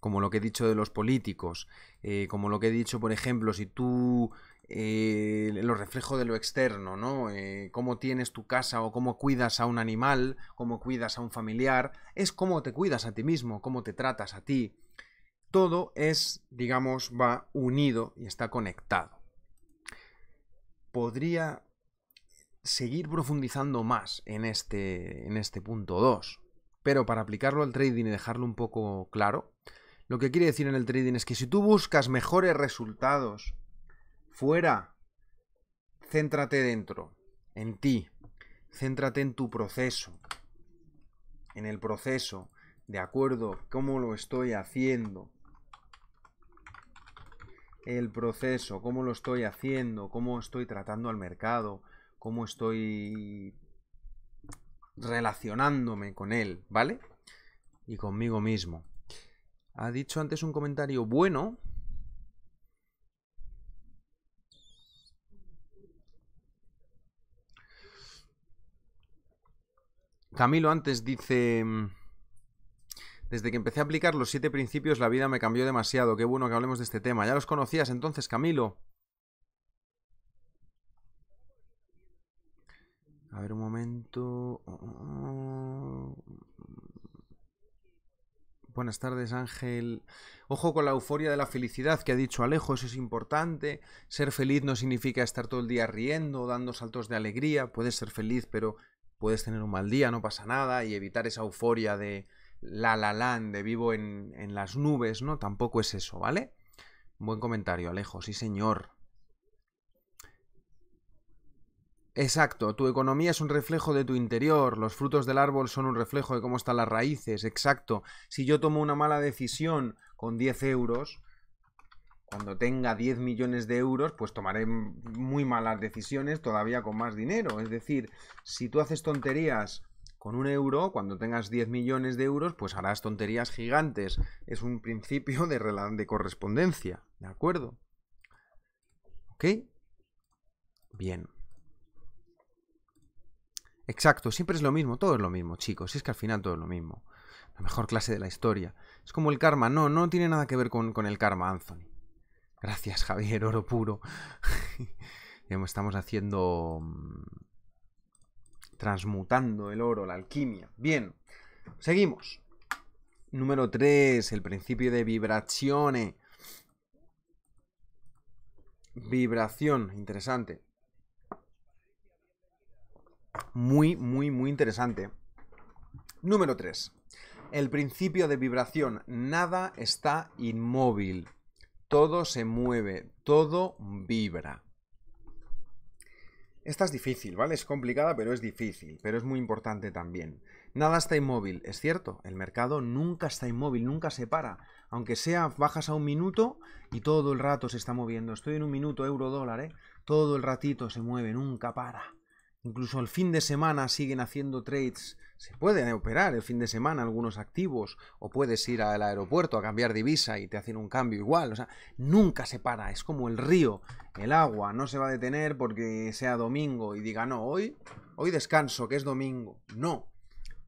como lo que he dicho de los políticos, eh, como lo que he dicho, por ejemplo, si tú eh, los reflejos de lo externo, ¿no? Eh, cómo tienes tu casa o cómo cuidas a un animal, cómo cuidas a un familiar, es cómo te cuidas a ti mismo, cómo te tratas a ti. Todo es, digamos, va unido y está conectado. Podría seguir profundizando más en este, en este punto 2, pero para aplicarlo al trading y dejarlo un poco claro, lo que quiere decir en el trading es que si tú buscas mejores resultados Fuera. Céntrate dentro, en ti. Céntrate en tu proceso. En el proceso. De acuerdo, cómo lo estoy haciendo. El proceso, cómo lo estoy haciendo, cómo estoy tratando al mercado, cómo estoy relacionándome con él, ¿vale? Y conmigo mismo. Ha dicho antes un comentario bueno, Camilo antes dice... Mm, desde que empecé a aplicar los siete principios la vida me cambió demasiado. Qué bueno que hablemos de este tema. ¿Ya los conocías entonces, Camilo? A ver un momento. Buenas tardes, Ángel. Ojo con la euforia de la felicidad que ha dicho Alejo, eso es importante. Ser feliz no significa estar todo el día riendo, dando saltos de alegría. Puedes ser feliz, pero puedes tener un mal día, no pasa nada, y evitar esa euforia de la la land, de vivo en, en las nubes, ¿no? Tampoco es eso, ¿vale? Buen comentario, Alejo, sí señor. Exacto, tu economía es un reflejo de tu interior, los frutos del árbol son un reflejo de cómo están las raíces, exacto. Si yo tomo una mala decisión con 10 euros, cuando tenga 10 millones de euros, pues tomaré muy malas decisiones todavía con más dinero. Es decir, si tú haces tonterías con un euro, cuando tengas 10 millones de euros, pues harás tonterías gigantes. Es un principio de, de correspondencia, ¿de acuerdo? ¿Ok? Bien. Exacto, siempre es lo mismo, todo es lo mismo, chicos. Si es que al final todo es lo mismo. La mejor clase de la historia. Es como el karma, no, no tiene nada que ver con el karma, Anthony. Gracias, Javier, oro puro. Estamos haciendo... Mm, transmutando el oro, la alquimia. Bien, seguimos. Número 3, el principio de vibraciones. Vibración, interesante. Muy, muy, muy interesante. Número 3. El principio de vibración. Nada está inmóvil todo se mueve, todo vibra. Esta es difícil, ¿vale? Es complicada, pero es difícil, pero es muy importante también. Nada está inmóvil, es cierto, el mercado nunca está inmóvil, nunca se para. Aunque sea, bajas a un minuto y todo el rato se está moviendo. Estoy en un minuto, euro, dólar, ¿eh? Todo el ratito se mueve, nunca para. Incluso el fin de semana siguen haciendo trades. Se puede operar el fin de semana algunos activos o puedes ir al aeropuerto a cambiar divisa y te hacen un cambio igual. O sea, nunca se para. Es como el río, el agua. No se va a detener porque sea domingo y diga, no, hoy, hoy descanso, que es domingo. No.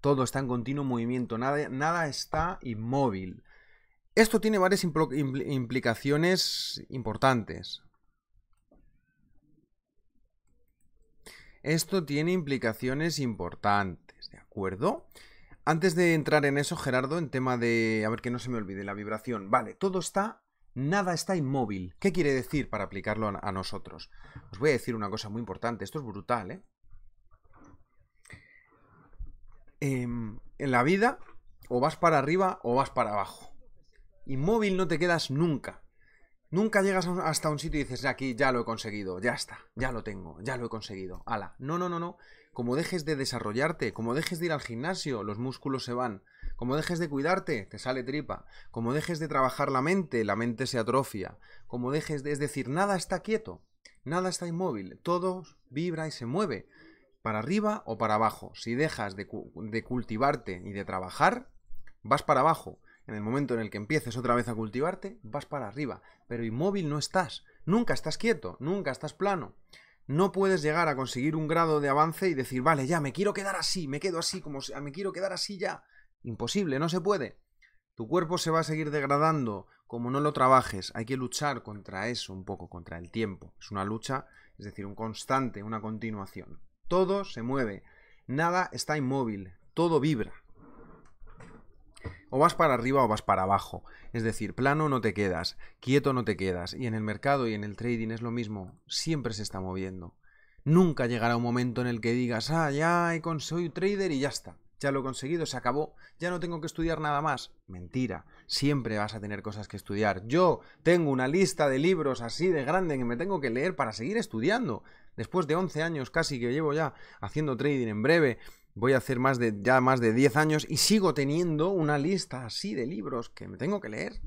Todo está en continuo movimiento. Nada, nada está inmóvil. Esto tiene varias implicaciones importantes. Esto tiene implicaciones importantes, ¿de acuerdo? Antes de entrar en eso, Gerardo, en tema de... A ver, que no se me olvide la vibración. Vale, todo está... Nada está inmóvil. ¿Qué quiere decir para aplicarlo a, nosotros? Os voy a decir una cosa muy importante. Esto es brutal, eh em, en la vida, o vas para arriba o vas para abajo. Inmóvil no te quedas nunca. Nunca llegas hasta un sitio y dices, aquí ya lo he conseguido, ya está, ya lo tengo, ya lo he conseguido, ala. No, no, no, no. Como dejes de desarrollarte, como dejes de ir al gimnasio, los músculos se van. Como dejes de cuidarte, te sale tripa. Como dejes de trabajar la mente, la mente se atrofia. Como dejes de... Es decir, nada está quieto, nada está inmóvil, todo vibra y se mueve, para arriba o para abajo. Si dejas de, de cultivarte y de trabajar, vas para abajo. En el momento en el que empieces otra vez a cultivarte, vas para arriba, pero inmóvil no estás, nunca estás quieto, nunca estás plano. No puedes llegar a conseguir un grado de avance y decir, vale, ya, me quiero quedar así, me quedo así, como me quiero quedar así ya. Imposible, no se puede. Tu cuerpo se va a seguir degradando como no lo trabajes. Hay que luchar contra eso un poco, contra el tiempo. Es una lucha, es decir, un constante, una continuación. Todo se mueve, nada está inmóvil, todo vibra. O vas para arriba o vas para abajo. Es decir, plano no te quedas, quieto no te quedas. Y en el mercado y en el trading es lo mismo. Siempre se está moviendo. Nunca llegará un momento en el que digas, ah, ya soy trader y ya está. Ya lo he conseguido, se acabó, ya no tengo que estudiar nada más. Mentira, siempre vas a tener cosas que estudiar. Yo tengo una lista de libros así de grande que me tengo que leer para seguir estudiando. Después de 11 años casi que llevo ya haciendo trading en breve, voy a hacer más de, ya más de 10 años y sigo teniendo una lista así de libros que me tengo que leer,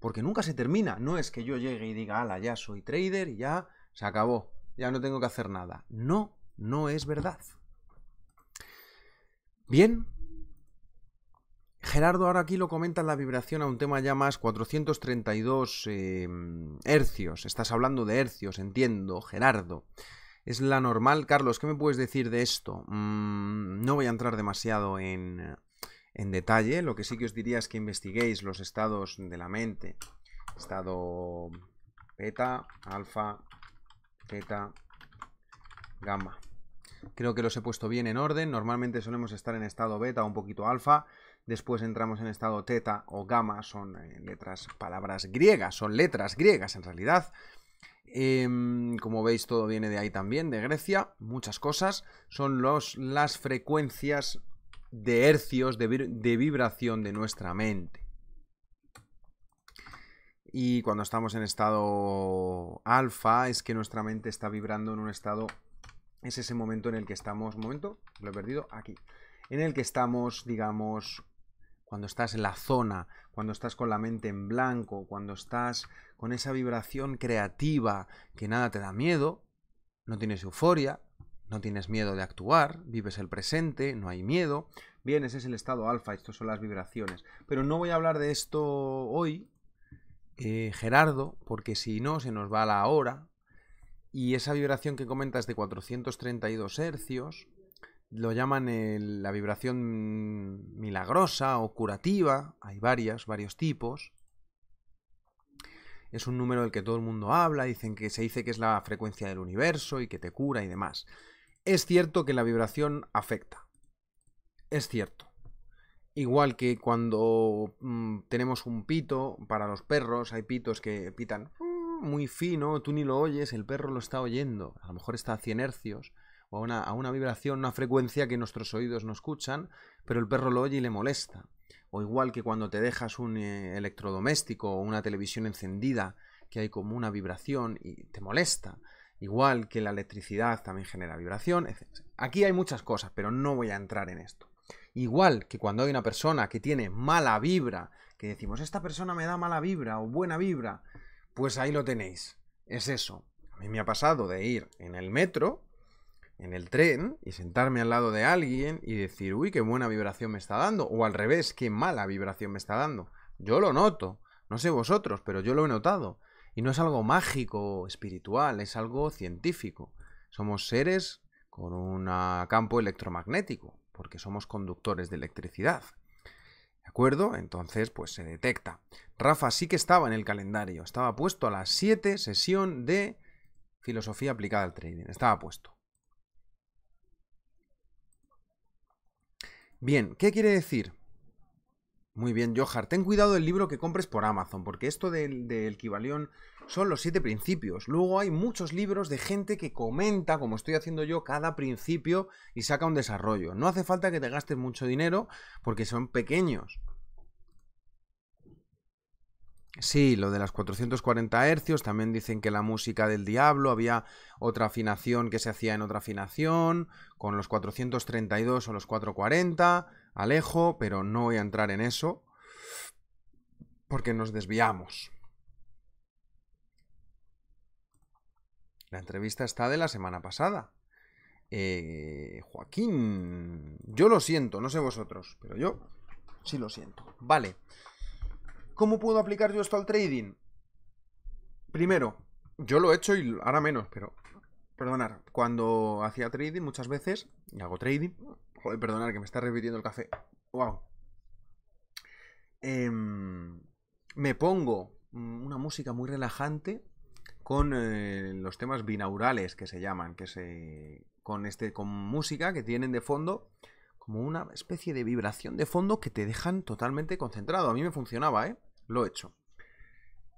porque nunca se termina. No es que yo llegue y diga, ala, ya soy trader y ya se acabó, ya no tengo que hacer nada. No, no es verdad. Bien. Gerardo ahora aquí lo comenta en la vibración a un tema ya más 432 eh, hercios. Estás hablando de hercios, entiendo, Gerardo es la normal. Carlos, ¿qué me puedes decir de esto? Mm, no voy a entrar demasiado en, en detalle. Lo que sí que os diría es que investiguéis los estados de la mente. Estado beta, alfa, beta, gamma. Creo que los he puesto bien en orden. Normalmente solemos estar en estado beta o un poquito alfa. Después entramos en estado teta o gamma. Son eh, letras, palabras griegas. Son letras griegas en realidad. Em, como veis, todo viene de ahí también, de Grecia. Muchas cosas. Son los, las frecuencias de hercios de, de vibración de nuestra mente. Y cuando estamos en estado alfa, es que nuestra mente está vibrando en un estado. Es ese momento en el que estamos. Momento, lo he perdido aquí. En el que estamos, digamos, cuando estás en la zona, cuando estás con la mente en blanco, cuando estás con esa vibración creativa que nada te da miedo, no tienes euforia, no tienes miedo de actuar, vives el presente, no hay miedo. Bien, ese es el estado alfa, estas son las vibraciones. Pero no voy a hablar de esto hoy, eh, Gerardo, porque si no se nos va la hora. Y esa vibración que comentas de 432 hercios, lo llaman la vibración milagrosa o curativa, hay varias, varios tipos. Es un número del que todo el mundo habla, dicen que se dice que es la frecuencia del universo y que te cura y demás. Es cierto que la vibración afecta. Es cierto. Igual que cuando mm, tenemos un pito para los perros, hay pitos que pitan mm, muy fino, tú ni lo oyes, el perro lo está oyendo, a lo mejor está a 100 hercios a una, vibración, una frecuencia que nuestros oídos no escuchan, pero el perro lo oye y le molesta. O igual que cuando te dejas un eh, electrodoméstico o una televisión encendida, que hay como una vibración y te molesta. Igual que la electricidad también genera vibración. Aquí hay muchas cosas, pero no voy a entrar en esto. Igual que cuando hay una persona que tiene mala vibra, que decimos, esta persona me da mala vibra o buena vibra, pues ahí lo tenéis. Es eso. A mí me ha pasado de ir en el metro en el tren y sentarme al lado de alguien y decir, uy, qué buena vibración me está dando, o al revés, qué mala vibración me está dando. Yo lo noto, no sé vosotros, pero yo lo he notado. Y no es algo mágico, espiritual, es algo científico. Somos seres con un campo electromagnético, porque somos conductores de electricidad. ¿De acuerdo? Entonces, pues se detecta. Rafa sí que estaba en el calendario, estaba puesto a las 7 sesión de filosofía aplicada al trading, estaba puesto. Bien, ¿qué quiere decir? Muy bien, Johar, ten cuidado del libro que compres por Amazon, porque esto del, del son los siete principios. Luego hay muchos libros de gente que comenta, como estoy haciendo yo, cada principio y saca un desarrollo. No hace falta que te gastes mucho dinero, porque son pequeños. Sí, lo de las 440 hercios, también dicen que la música del diablo, había otra afinación que se hacía en otra afinación, con los 432 o los 440, Alejo, pero no voy a entrar en eso, porque nos desviamos. La entrevista está de la semana pasada. Eh, Joaquín, yo lo siento, no sé vosotros, pero yo sí lo siento. Vale. ¿Cómo puedo aplicar yo esto al trading? Primero, yo lo he hecho y ahora menos, pero perdonad, cuando hacía trading muchas veces, y hago trading, joder, perdonar que me está repitiendo el café, wow. Em, me pongo una música muy relajante con eh, los temas binaurales que se llaman, que se con este con música que tienen de fondo como una especie de vibración de fondo que te dejan totalmente concentrado. A mí me funcionaba, ¿eh? Lo he hecho.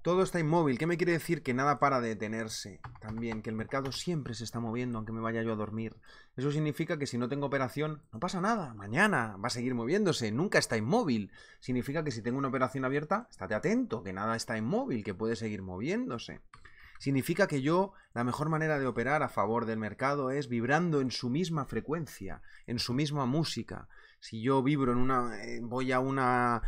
Todo está inmóvil. ¿Qué me quiere decir? Que nada para de detenerse. También, que el mercado siempre se está moviendo, aunque me vaya yo a dormir. Eso significa que si no tengo operación, no pasa nada. Mañana va a seguir moviéndose. Nunca está inmóvil. Significa que si tengo una operación abierta, estate atento, que nada está inmóvil, que puede seguir moviéndose. Significa que yo, la mejor manera de operar a favor del mercado es vibrando en su misma frecuencia, en su misma música. Si yo vibro en una. Eh, voy a una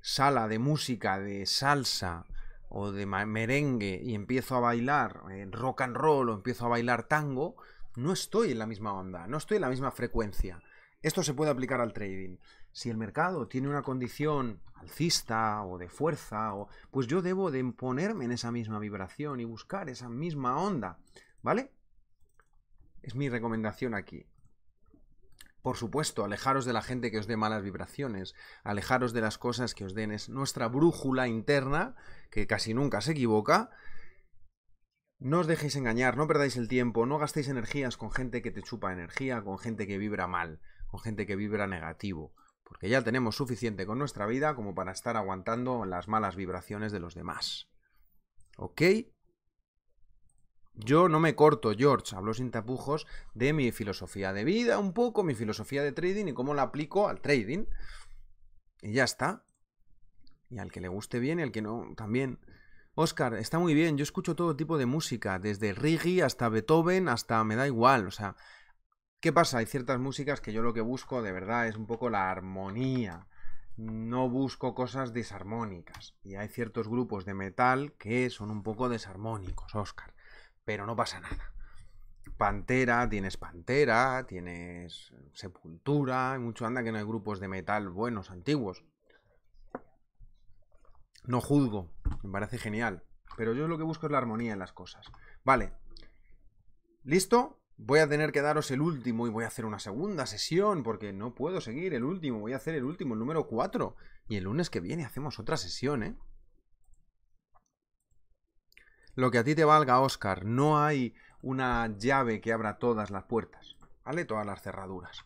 sala de música, de salsa o de merengue y empiezo a bailar eh, rock and roll o empiezo a bailar tango, no estoy en la misma onda, no estoy en la misma frecuencia. Esto se puede aplicar al trading si el mercado tiene una condición alcista o de fuerza, o, pues yo debo de ponerme en esa misma vibración y buscar esa misma onda, ¿vale? Es mi recomendación aquí. Por supuesto, alejaros de la gente que os dé malas vibraciones, alejaros de las cosas que os den. Es nuestra brújula interna, que casi nunca se equivoca. No os dejéis engañar, no perdáis el tiempo, no gastéis energías con gente que te chupa energía, con gente que vibra mal, con gente que vibra negativo porque ya tenemos suficiente con nuestra vida como para estar aguantando las malas vibraciones de los demás. ¿Ok? Yo no me corto, George, hablo sin tapujos de mi filosofía de vida, un poco mi filosofía de trading y cómo la aplico al trading. Y ya está. Y al que le guste bien y al que no, también. Oscar, está muy bien, yo escucho todo tipo de música, desde Rigi hasta Beethoven, hasta me da igual, o sea, ¿Qué pasa? Hay ciertas músicas que yo lo que busco de verdad es un poco la armonía. No busco cosas desarmónicas. Y hay ciertos grupos de metal que son un poco desarmónicos, Oscar. Pero no pasa nada. Pantera, tienes Pantera, tienes Sepultura, hay mucho anda que no hay grupos de metal buenos, antiguos. No juzgo, me parece genial. Pero yo lo que busco es la armonía en las cosas. Vale. ¿Listo? Voy a tener que daros el último y voy a hacer una segunda sesión porque no puedo seguir el último. Voy a hacer el último, el número 4. Y el lunes que viene hacemos otra sesión, ¿eh? Lo que a ti te valga, Oscar. No hay una llave que abra todas las puertas. ¿Vale? Todas las cerraduras.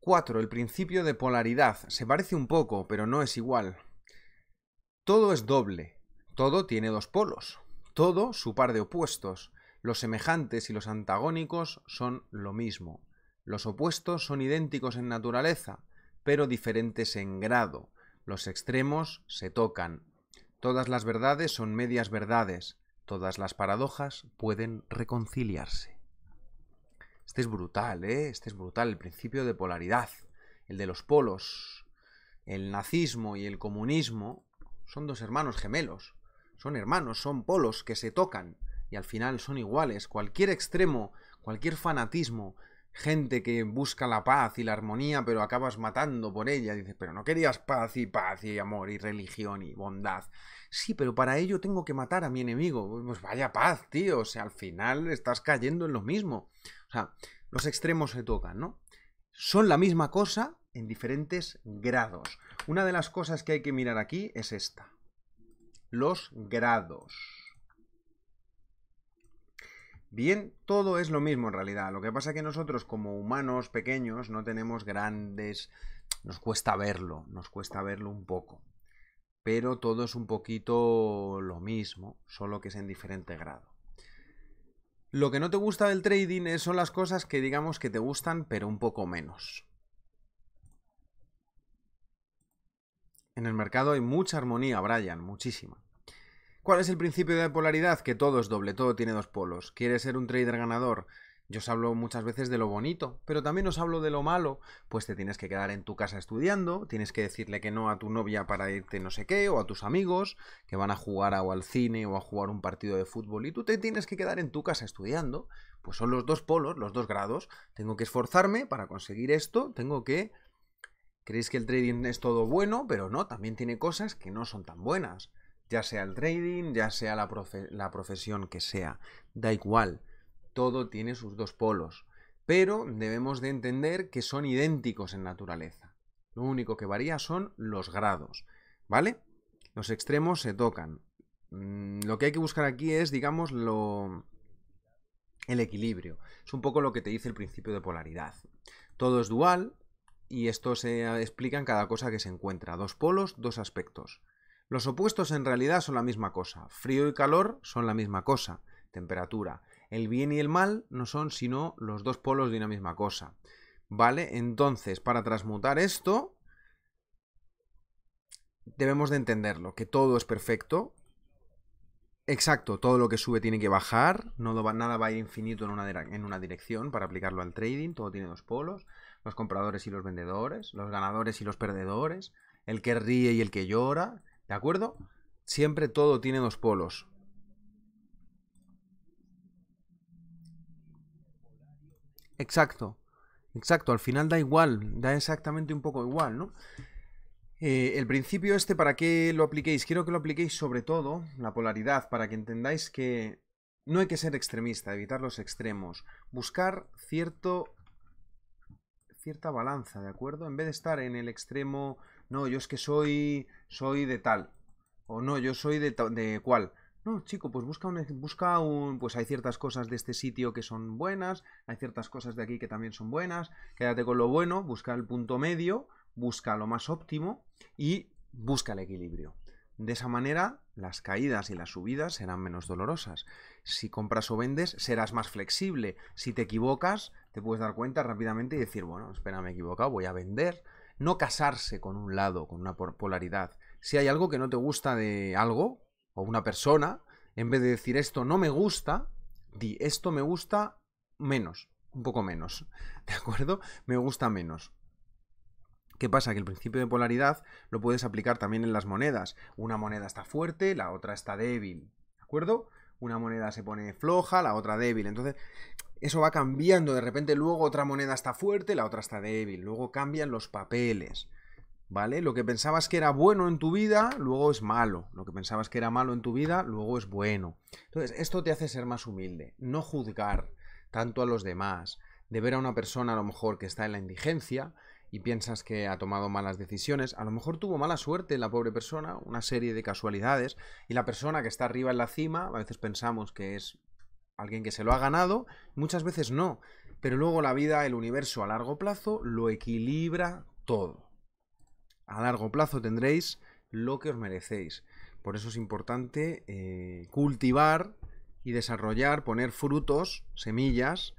4. El principio de polaridad. Se parece un poco, pero no es igual. Todo es doble. Todo tiene dos polos. Todo su par de opuestos. Los semejantes y los antagónicos son lo mismo. Los opuestos son idénticos en naturaleza, pero diferentes en grado. Los extremos se tocan. Todas las verdades son medias verdades. Todas las paradojas pueden reconciliarse. Este es brutal, ¿eh? Este es brutal, el principio de polaridad, el de los polos. El nazismo y el comunismo son dos hermanos gemelos. Son hermanos, son polos que se tocan y al final son iguales. Cualquier extremo, cualquier fanatismo, gente que busca la paz y la armonía, pero acabas matando por ella. Dices, pero no querías paz y paz y amor y religión y bondad. Sí, pero para ello tengo que matar a mi enemigo. Pues vaya paz, tío. O sea, al final estás cayendo en lo mismo. O sea, los extremos se tocan, ¿no? Son la misma cosa en diferentes grados. Una de las cosas que hay que mirar aquí es esta. Los grados. Bien, todo es lo mismo en realidad. Lo que pasa es que nosotros como humanos pequeños no tenemos grandes... Nos cuesta verlo, nos cuesta verlo un poco. Pero todo es un poquito lo mismo, solo que es en diferente grado. Lo que no te gusta del trading son las cosas que digamos que te gustan, pero un poco menos. En el mercado hay mucha armonía, Brian, muchísima. ¿Cuál es el principio de polaridad? Que todo es doble, todo tiene dos polos. ¿Quieres ser un trader ganador? Yo os hablo muchas veces de lo bonito, pero también os hablo de lo malo, pues te tienes que quedar en tu casa estudiando, tienes que decirle que no a tu novia para irte no sé qué, o a tus amigos que van a jugar o al cine o a jugar un partido de fútbol, y tú te tienes que quedar en tu casa estudiando, pues son los dos polos, los dos grados, tengo que esforzarme para conseguir esto, tengo que... Creéis que el trading es todo bueno, pero no, también tiene cosas que no son tan buenas ya sea el trading, ya sea la, profesión que sea, da igual, todo tiene sus dos polos, pero debemos de entender que son idénticos en naturaleza. Lo único que varía son los grados, ¿vale? Los extremos se tocan. Mm, lo que hay que buscar aquí es, digamos, lo, el equilibrio. Es un poco lo que te dice el principio de polaridad. Todo es dual y esto se explica en cada cosa que se encuentra. Dos polos, dos aspectos. Los opuestos en realidad son la misma cosa. Frío y calor son la misma cosa. Temperatura. El bien y el mal no son sino los dos polos de una misma cosa. ¿Vale? Entonces, para transmutar esto, debemos de entenderlo, que todo es perfecto. Exacto, todo lo que sube tiene que bajar, no, nada va a ir infinito en una, en una dirección para aplicarlo al trading, todo tiene dos polos, los compradores y los vendedores, los ganadores y los perdedores, el que ríe y el que llora, ¿De acuerdo? Siempre todo tiene dos polos. Exacto, exacto, al final da igual, da exactamente un poco igual, ¿no? Eh, el principio este, ¿para qué lo apliquéis? Quiero que lo apliquéis sobre todo, la polaridad, para que entendáis que no hay que ser extremista, evitar los extremos, buscar cierto, cierta balanza, ¿de acuerdo? En vez de estar en el extremo no, yo es que soy, soy de tal. O no, yo soy de, de cual. No, chico, pues busca un, e-, busca un... Pues hay ciertas cosas de este sitio que son buenas, hay ciertas cosas de aquí que también son buenas. Quédate con lo bueno, busca el punto medio, busca lo más óptimo y busca el equilibrio. De esa manera, las caídas y las subidas serán menos dolorosas. Si compras o vendes, serás más flexible. Si te equivocas, te puedes dar cuenta rápidamente y decir, bueno, espera, me he equivocado, voy a vender no casarse con un lado, con una polaridad. Si hay algo que no te gusta de algo o una persona, en vez de decir esto no me gusta, di esto me gusta menos, un poco menos. ¿De acuerdo? Me gusta menos. ¿Qué pasa? Que el principio de polaridad lo puedes aplicar también en las monedas. Una moneda está fuerte, la otra está débil. ¿De acuerdo? Una moneda se pone floja, la otra débil. Entonces, eso va cambiando, de repente luego otra moneda está fuerte, la otra está débil, luego cambian los papeles. ¿Vale? Lo que pensabas que era bueno en tu vida, luego es malo. Lo que pensabas que era malo en tu vida, luego es bueno. Entonces, esto te hace ser más humilde, no juzgar tanto a los demás, de ver a una persona a lo mejor que está en la indigencia y piensas que ha tomado malas decisiones, a lo mejor tuvo mala suerte la pobre persona, una serie de casualidades, y la persona que está arriba en la cima, a veces pensamos que es alguien que se lo ha ganado, muchas veces no. Pero luego la vida, el universo a largo plazo, lo equilibra todo. A largo plazo tendréis lo que os merecéis. Por eso es importante eh, cultivar y desarrollar, poner frutos, semillas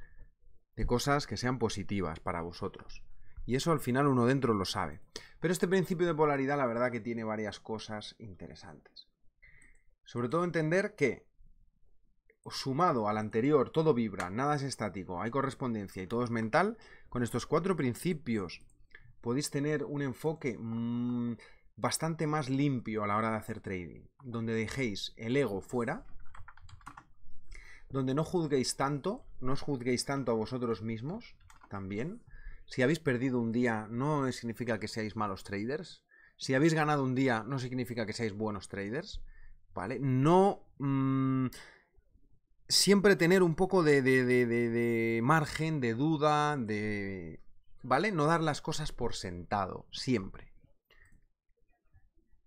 de cosas que sean positivas para vosotros. Y eso al final uno dentro lo sabe. Pero este principio de polaridad la verdad que tiene varias cosas interesantes. Sobre todo entender que sumado al anterior, todo vibra, nada es estático, hay correspondencia y todo es mental, con estos cuatro principios podéis tener un enfoque mm, bastante más limpio a la hora de hacer trading, donde dejéis el ego fuera, donde no juzguéis tanto, no os juzguéis tanto a vosotros mismos también. Si habéis perdido un día no significa que seáis malos traders. Si habéis ganado un día no significa que seáis buenos traders. ¿Vale? No... Mm, siempre tener un poco de, margen, de duda, de... ¿Vale? No dar las cosas por sentado, siempre.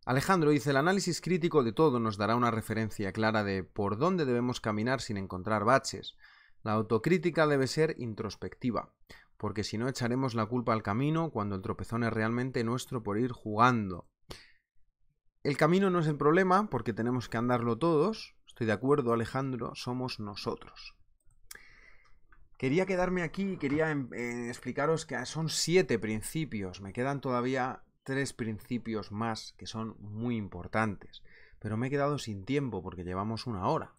Alejandro dice, el análisis crítico de todo nos dará una referencia clara de por dónde debemos caminar sin encontrar baches. La autocrítica debe ser introspectiva, porque si no echaremos la culpa al camino cuando el tropezón es realmente nuestro por ir jugando. El camino no es el problema, porque tenemos que andarlo todos, Estoy de acuerdo, Alejandro, somos nosotros. Quería quedarme aquí, quería em, eh, explicaros que son siete principios. Me quedan todavía tres principios más que son muy importantes. Pero me he quedado sin tiempo porque llevamos una hora.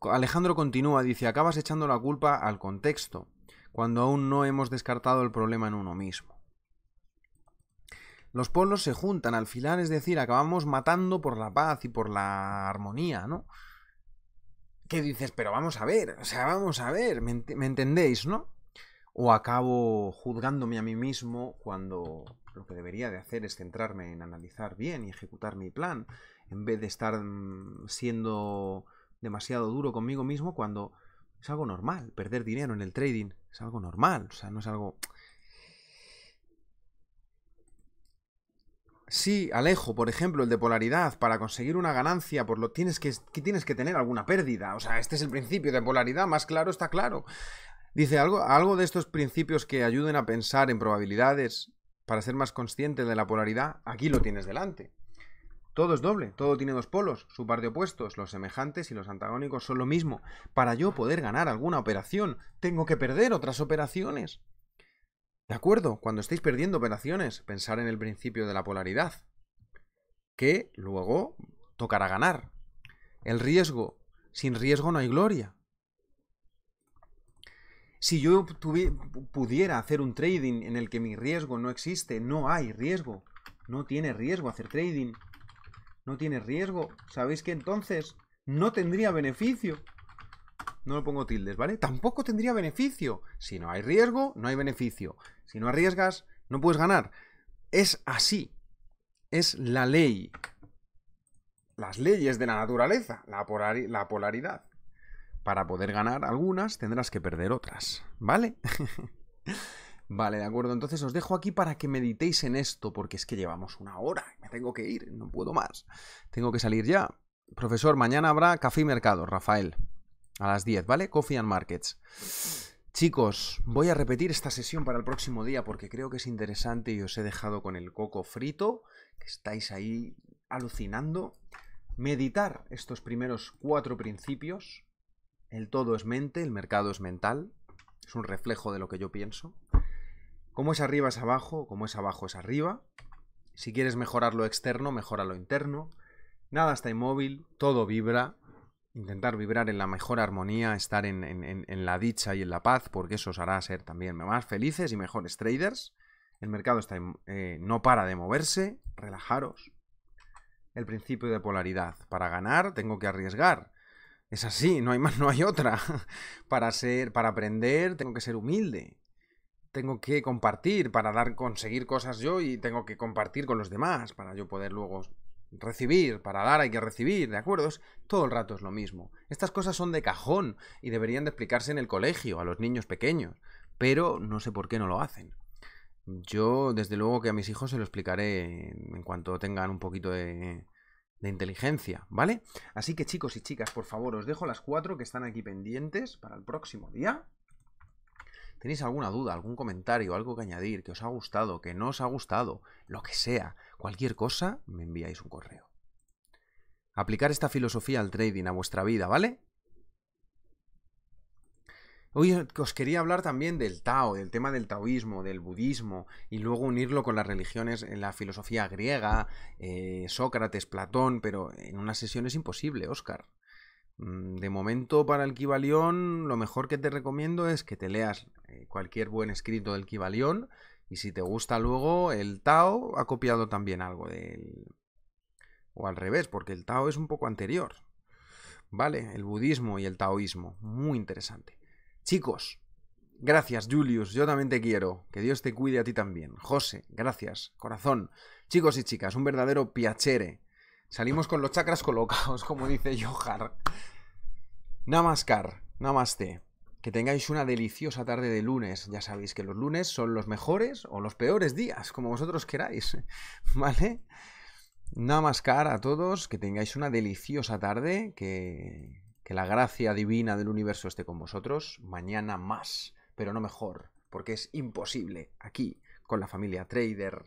Alejandro continúa, dice, acabas echando la culpa al contexto, cuando aún no hemos descartado el problema en uno mismo los pueblos se juntan al final, es decir, acabamos matando por la paz y por la armonía, ¿no? ¿Qué dices, pero vamos a ver, o sea, vamos a ver, ¿me, ¿me, entendéis, no? O acabo juzgándome a mí mismo cuando lo que debería de hacer es centrarme en analizar bien y ejecutar mi plan, en vez de estar mm, siendo demasiado duro conmigo mismo cuando es algo normal, perder dinero en el trading es algo normal, o sea, no es algo... Sí, Alejo, por ejemplo, el de polaridad, para conseguir una ganancia, por lo tienes que, tienes que tener alguna pérdida. O sea, este es el principio de polaridad, más claro está claro. Dice algo, algo de estos principios que ayuden a pensar en probabilidades para ser más consciente de la polaridad, aquí lo tienes delante. Todo es doble, todo tiene dos polos, su par de opuestos, los semejantes y los antagónicos son lo mismo. Para yo poder ganar alguna operación, tengo que perder otras operaciones. De acuerdo, cuando estáis perdiendo operaciones, pensar en el principio de la polaridad, que luego tocará ganar. El riesgo, sin riesgo no hay gloria. Si yo pudiera hacer un trading en el que mi riesgo no existe, no hay riesgo. No tiene riesgo hacer trading. No tiene riesgo. ¿Sabéis que entonces no tendría beneficio? no me pongo tildes, ¿vale? Tampoco tendría beneficio. Si no hay riesgo, no hay beneficio. Si no arriesgas, no puedes ganar. Es así. Es la ley. Las leyes de la naturaleza, la, la polaridad. Para poder ganar algunas, tendrás que perder otras, ¿vale? Vale, de acuerdo. Entonces os dejo aquí para que meditéis en esto, porque es que llevamos una hora. Me tengo que ir, no puedo más. Tengo que salir ya. Profesor, mañana habrá café y mercado, Rafael. A las 10, ¿vale? Coffee and Markets. Chicos, voy a repetir esta sesión para el próximo día porque creo que es interesante y os he dejado con el coco frito, que estáis ahí alucinando. Meditar estos primeros cuatro principios. El todo es mente, el mercado es mental. Es un reflejo de lo que yo pienso. Como es arriba es abajo, como es abajo es arriba. Si quieres mejorar lo externo, mejora lo interno. Nada está inmóvil, todo vibra, Intentar vibrar en la mejor armonía, estar en, la dicha y en la paz, porque eso os hará ser también más felices y mejores traders. El mercado está eh, no para de moverse, relajaros. El principio de polaridad. Para ganar tengo que arriesgar. Es así, no hay más, no hay otra. Para ser, para aprender tengo que ser humilde. Tengo que compartir para dar, conseguir cosas yo y tengo que compartir con los demás para yo poder luego recibir, para dar hay que recibir, ¿de acuerdo? todo el rato es lo mismo. Estas cosas son de cajón y deberían de explicarse en el colegio, a los niños pequeños, pero no sé por qué no lo hacen. Yo, desde luego que a mis hijos se lo explicaré en cuanto tengan un poquito de, de inteligencia, ¿vale? Así que chicos y chicas, por favor, os dejo las cuatro que están aquí pendientes para el próximo día. ¿Tenéis alguna duda, algún comentario, algo que añadir, que os ha gustado, que no os ha gustado, lo que sea? Cualquier cosa, me enviáis un correo. Aplicar esta filosofía al trading a vuestra vida, ¿vale? Hoy os quería hablar también del Tao, del tema del taoísmo, del budismo, y luego unirlo con las religiones, en la filosofía griega, eh, Sócrates, Platón, pero en una sesión es imposible, Oscar. Mm, de momento, para el Kibalión, lo mejor que te recomiendo es que te leas eh, cualquier buen escrito del Kibalión y si te gusta luego, el Tao ha copiado también algo del... O al revés, porque el Tao es un poco anterior. ¿Vale? El budismo y el taoísmo. Muy interesante. Chicos, gracias Julius, yo también te quiero. Que Dios te cuide a ti también. José, gracias. Corazón. Chicos y chicas, un verdadero piachere. Salimos con los chakras colocados, como dice Johar. Namaskar, namaste. Que tengáis una deliciosa tarde de lunes. Ya sabéis que los lunes son los mejores o los peores días, como vosotros queráis. ¿Vale? cara a todos, que tengáis una deliciosa tarde, que, que la gracia divina del universo esté con vosotros. Mañana más, pero no mejor, porque es imposible aquí con la familia Trader.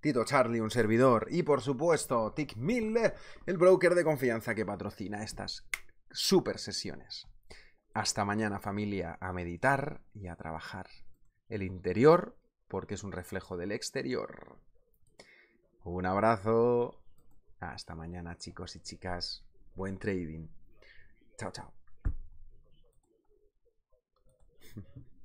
Tito Charlie, un servidor, y por supuesto, Tick Miller, el broker de confianza que patrocina estas super sesiones. Hasta mañana familia, a meditar y a trabajar el interior porque es un reflejo del exterior. Un abrazo. Hasta mañana chicos y chicas. Buen trading. Chao, chao.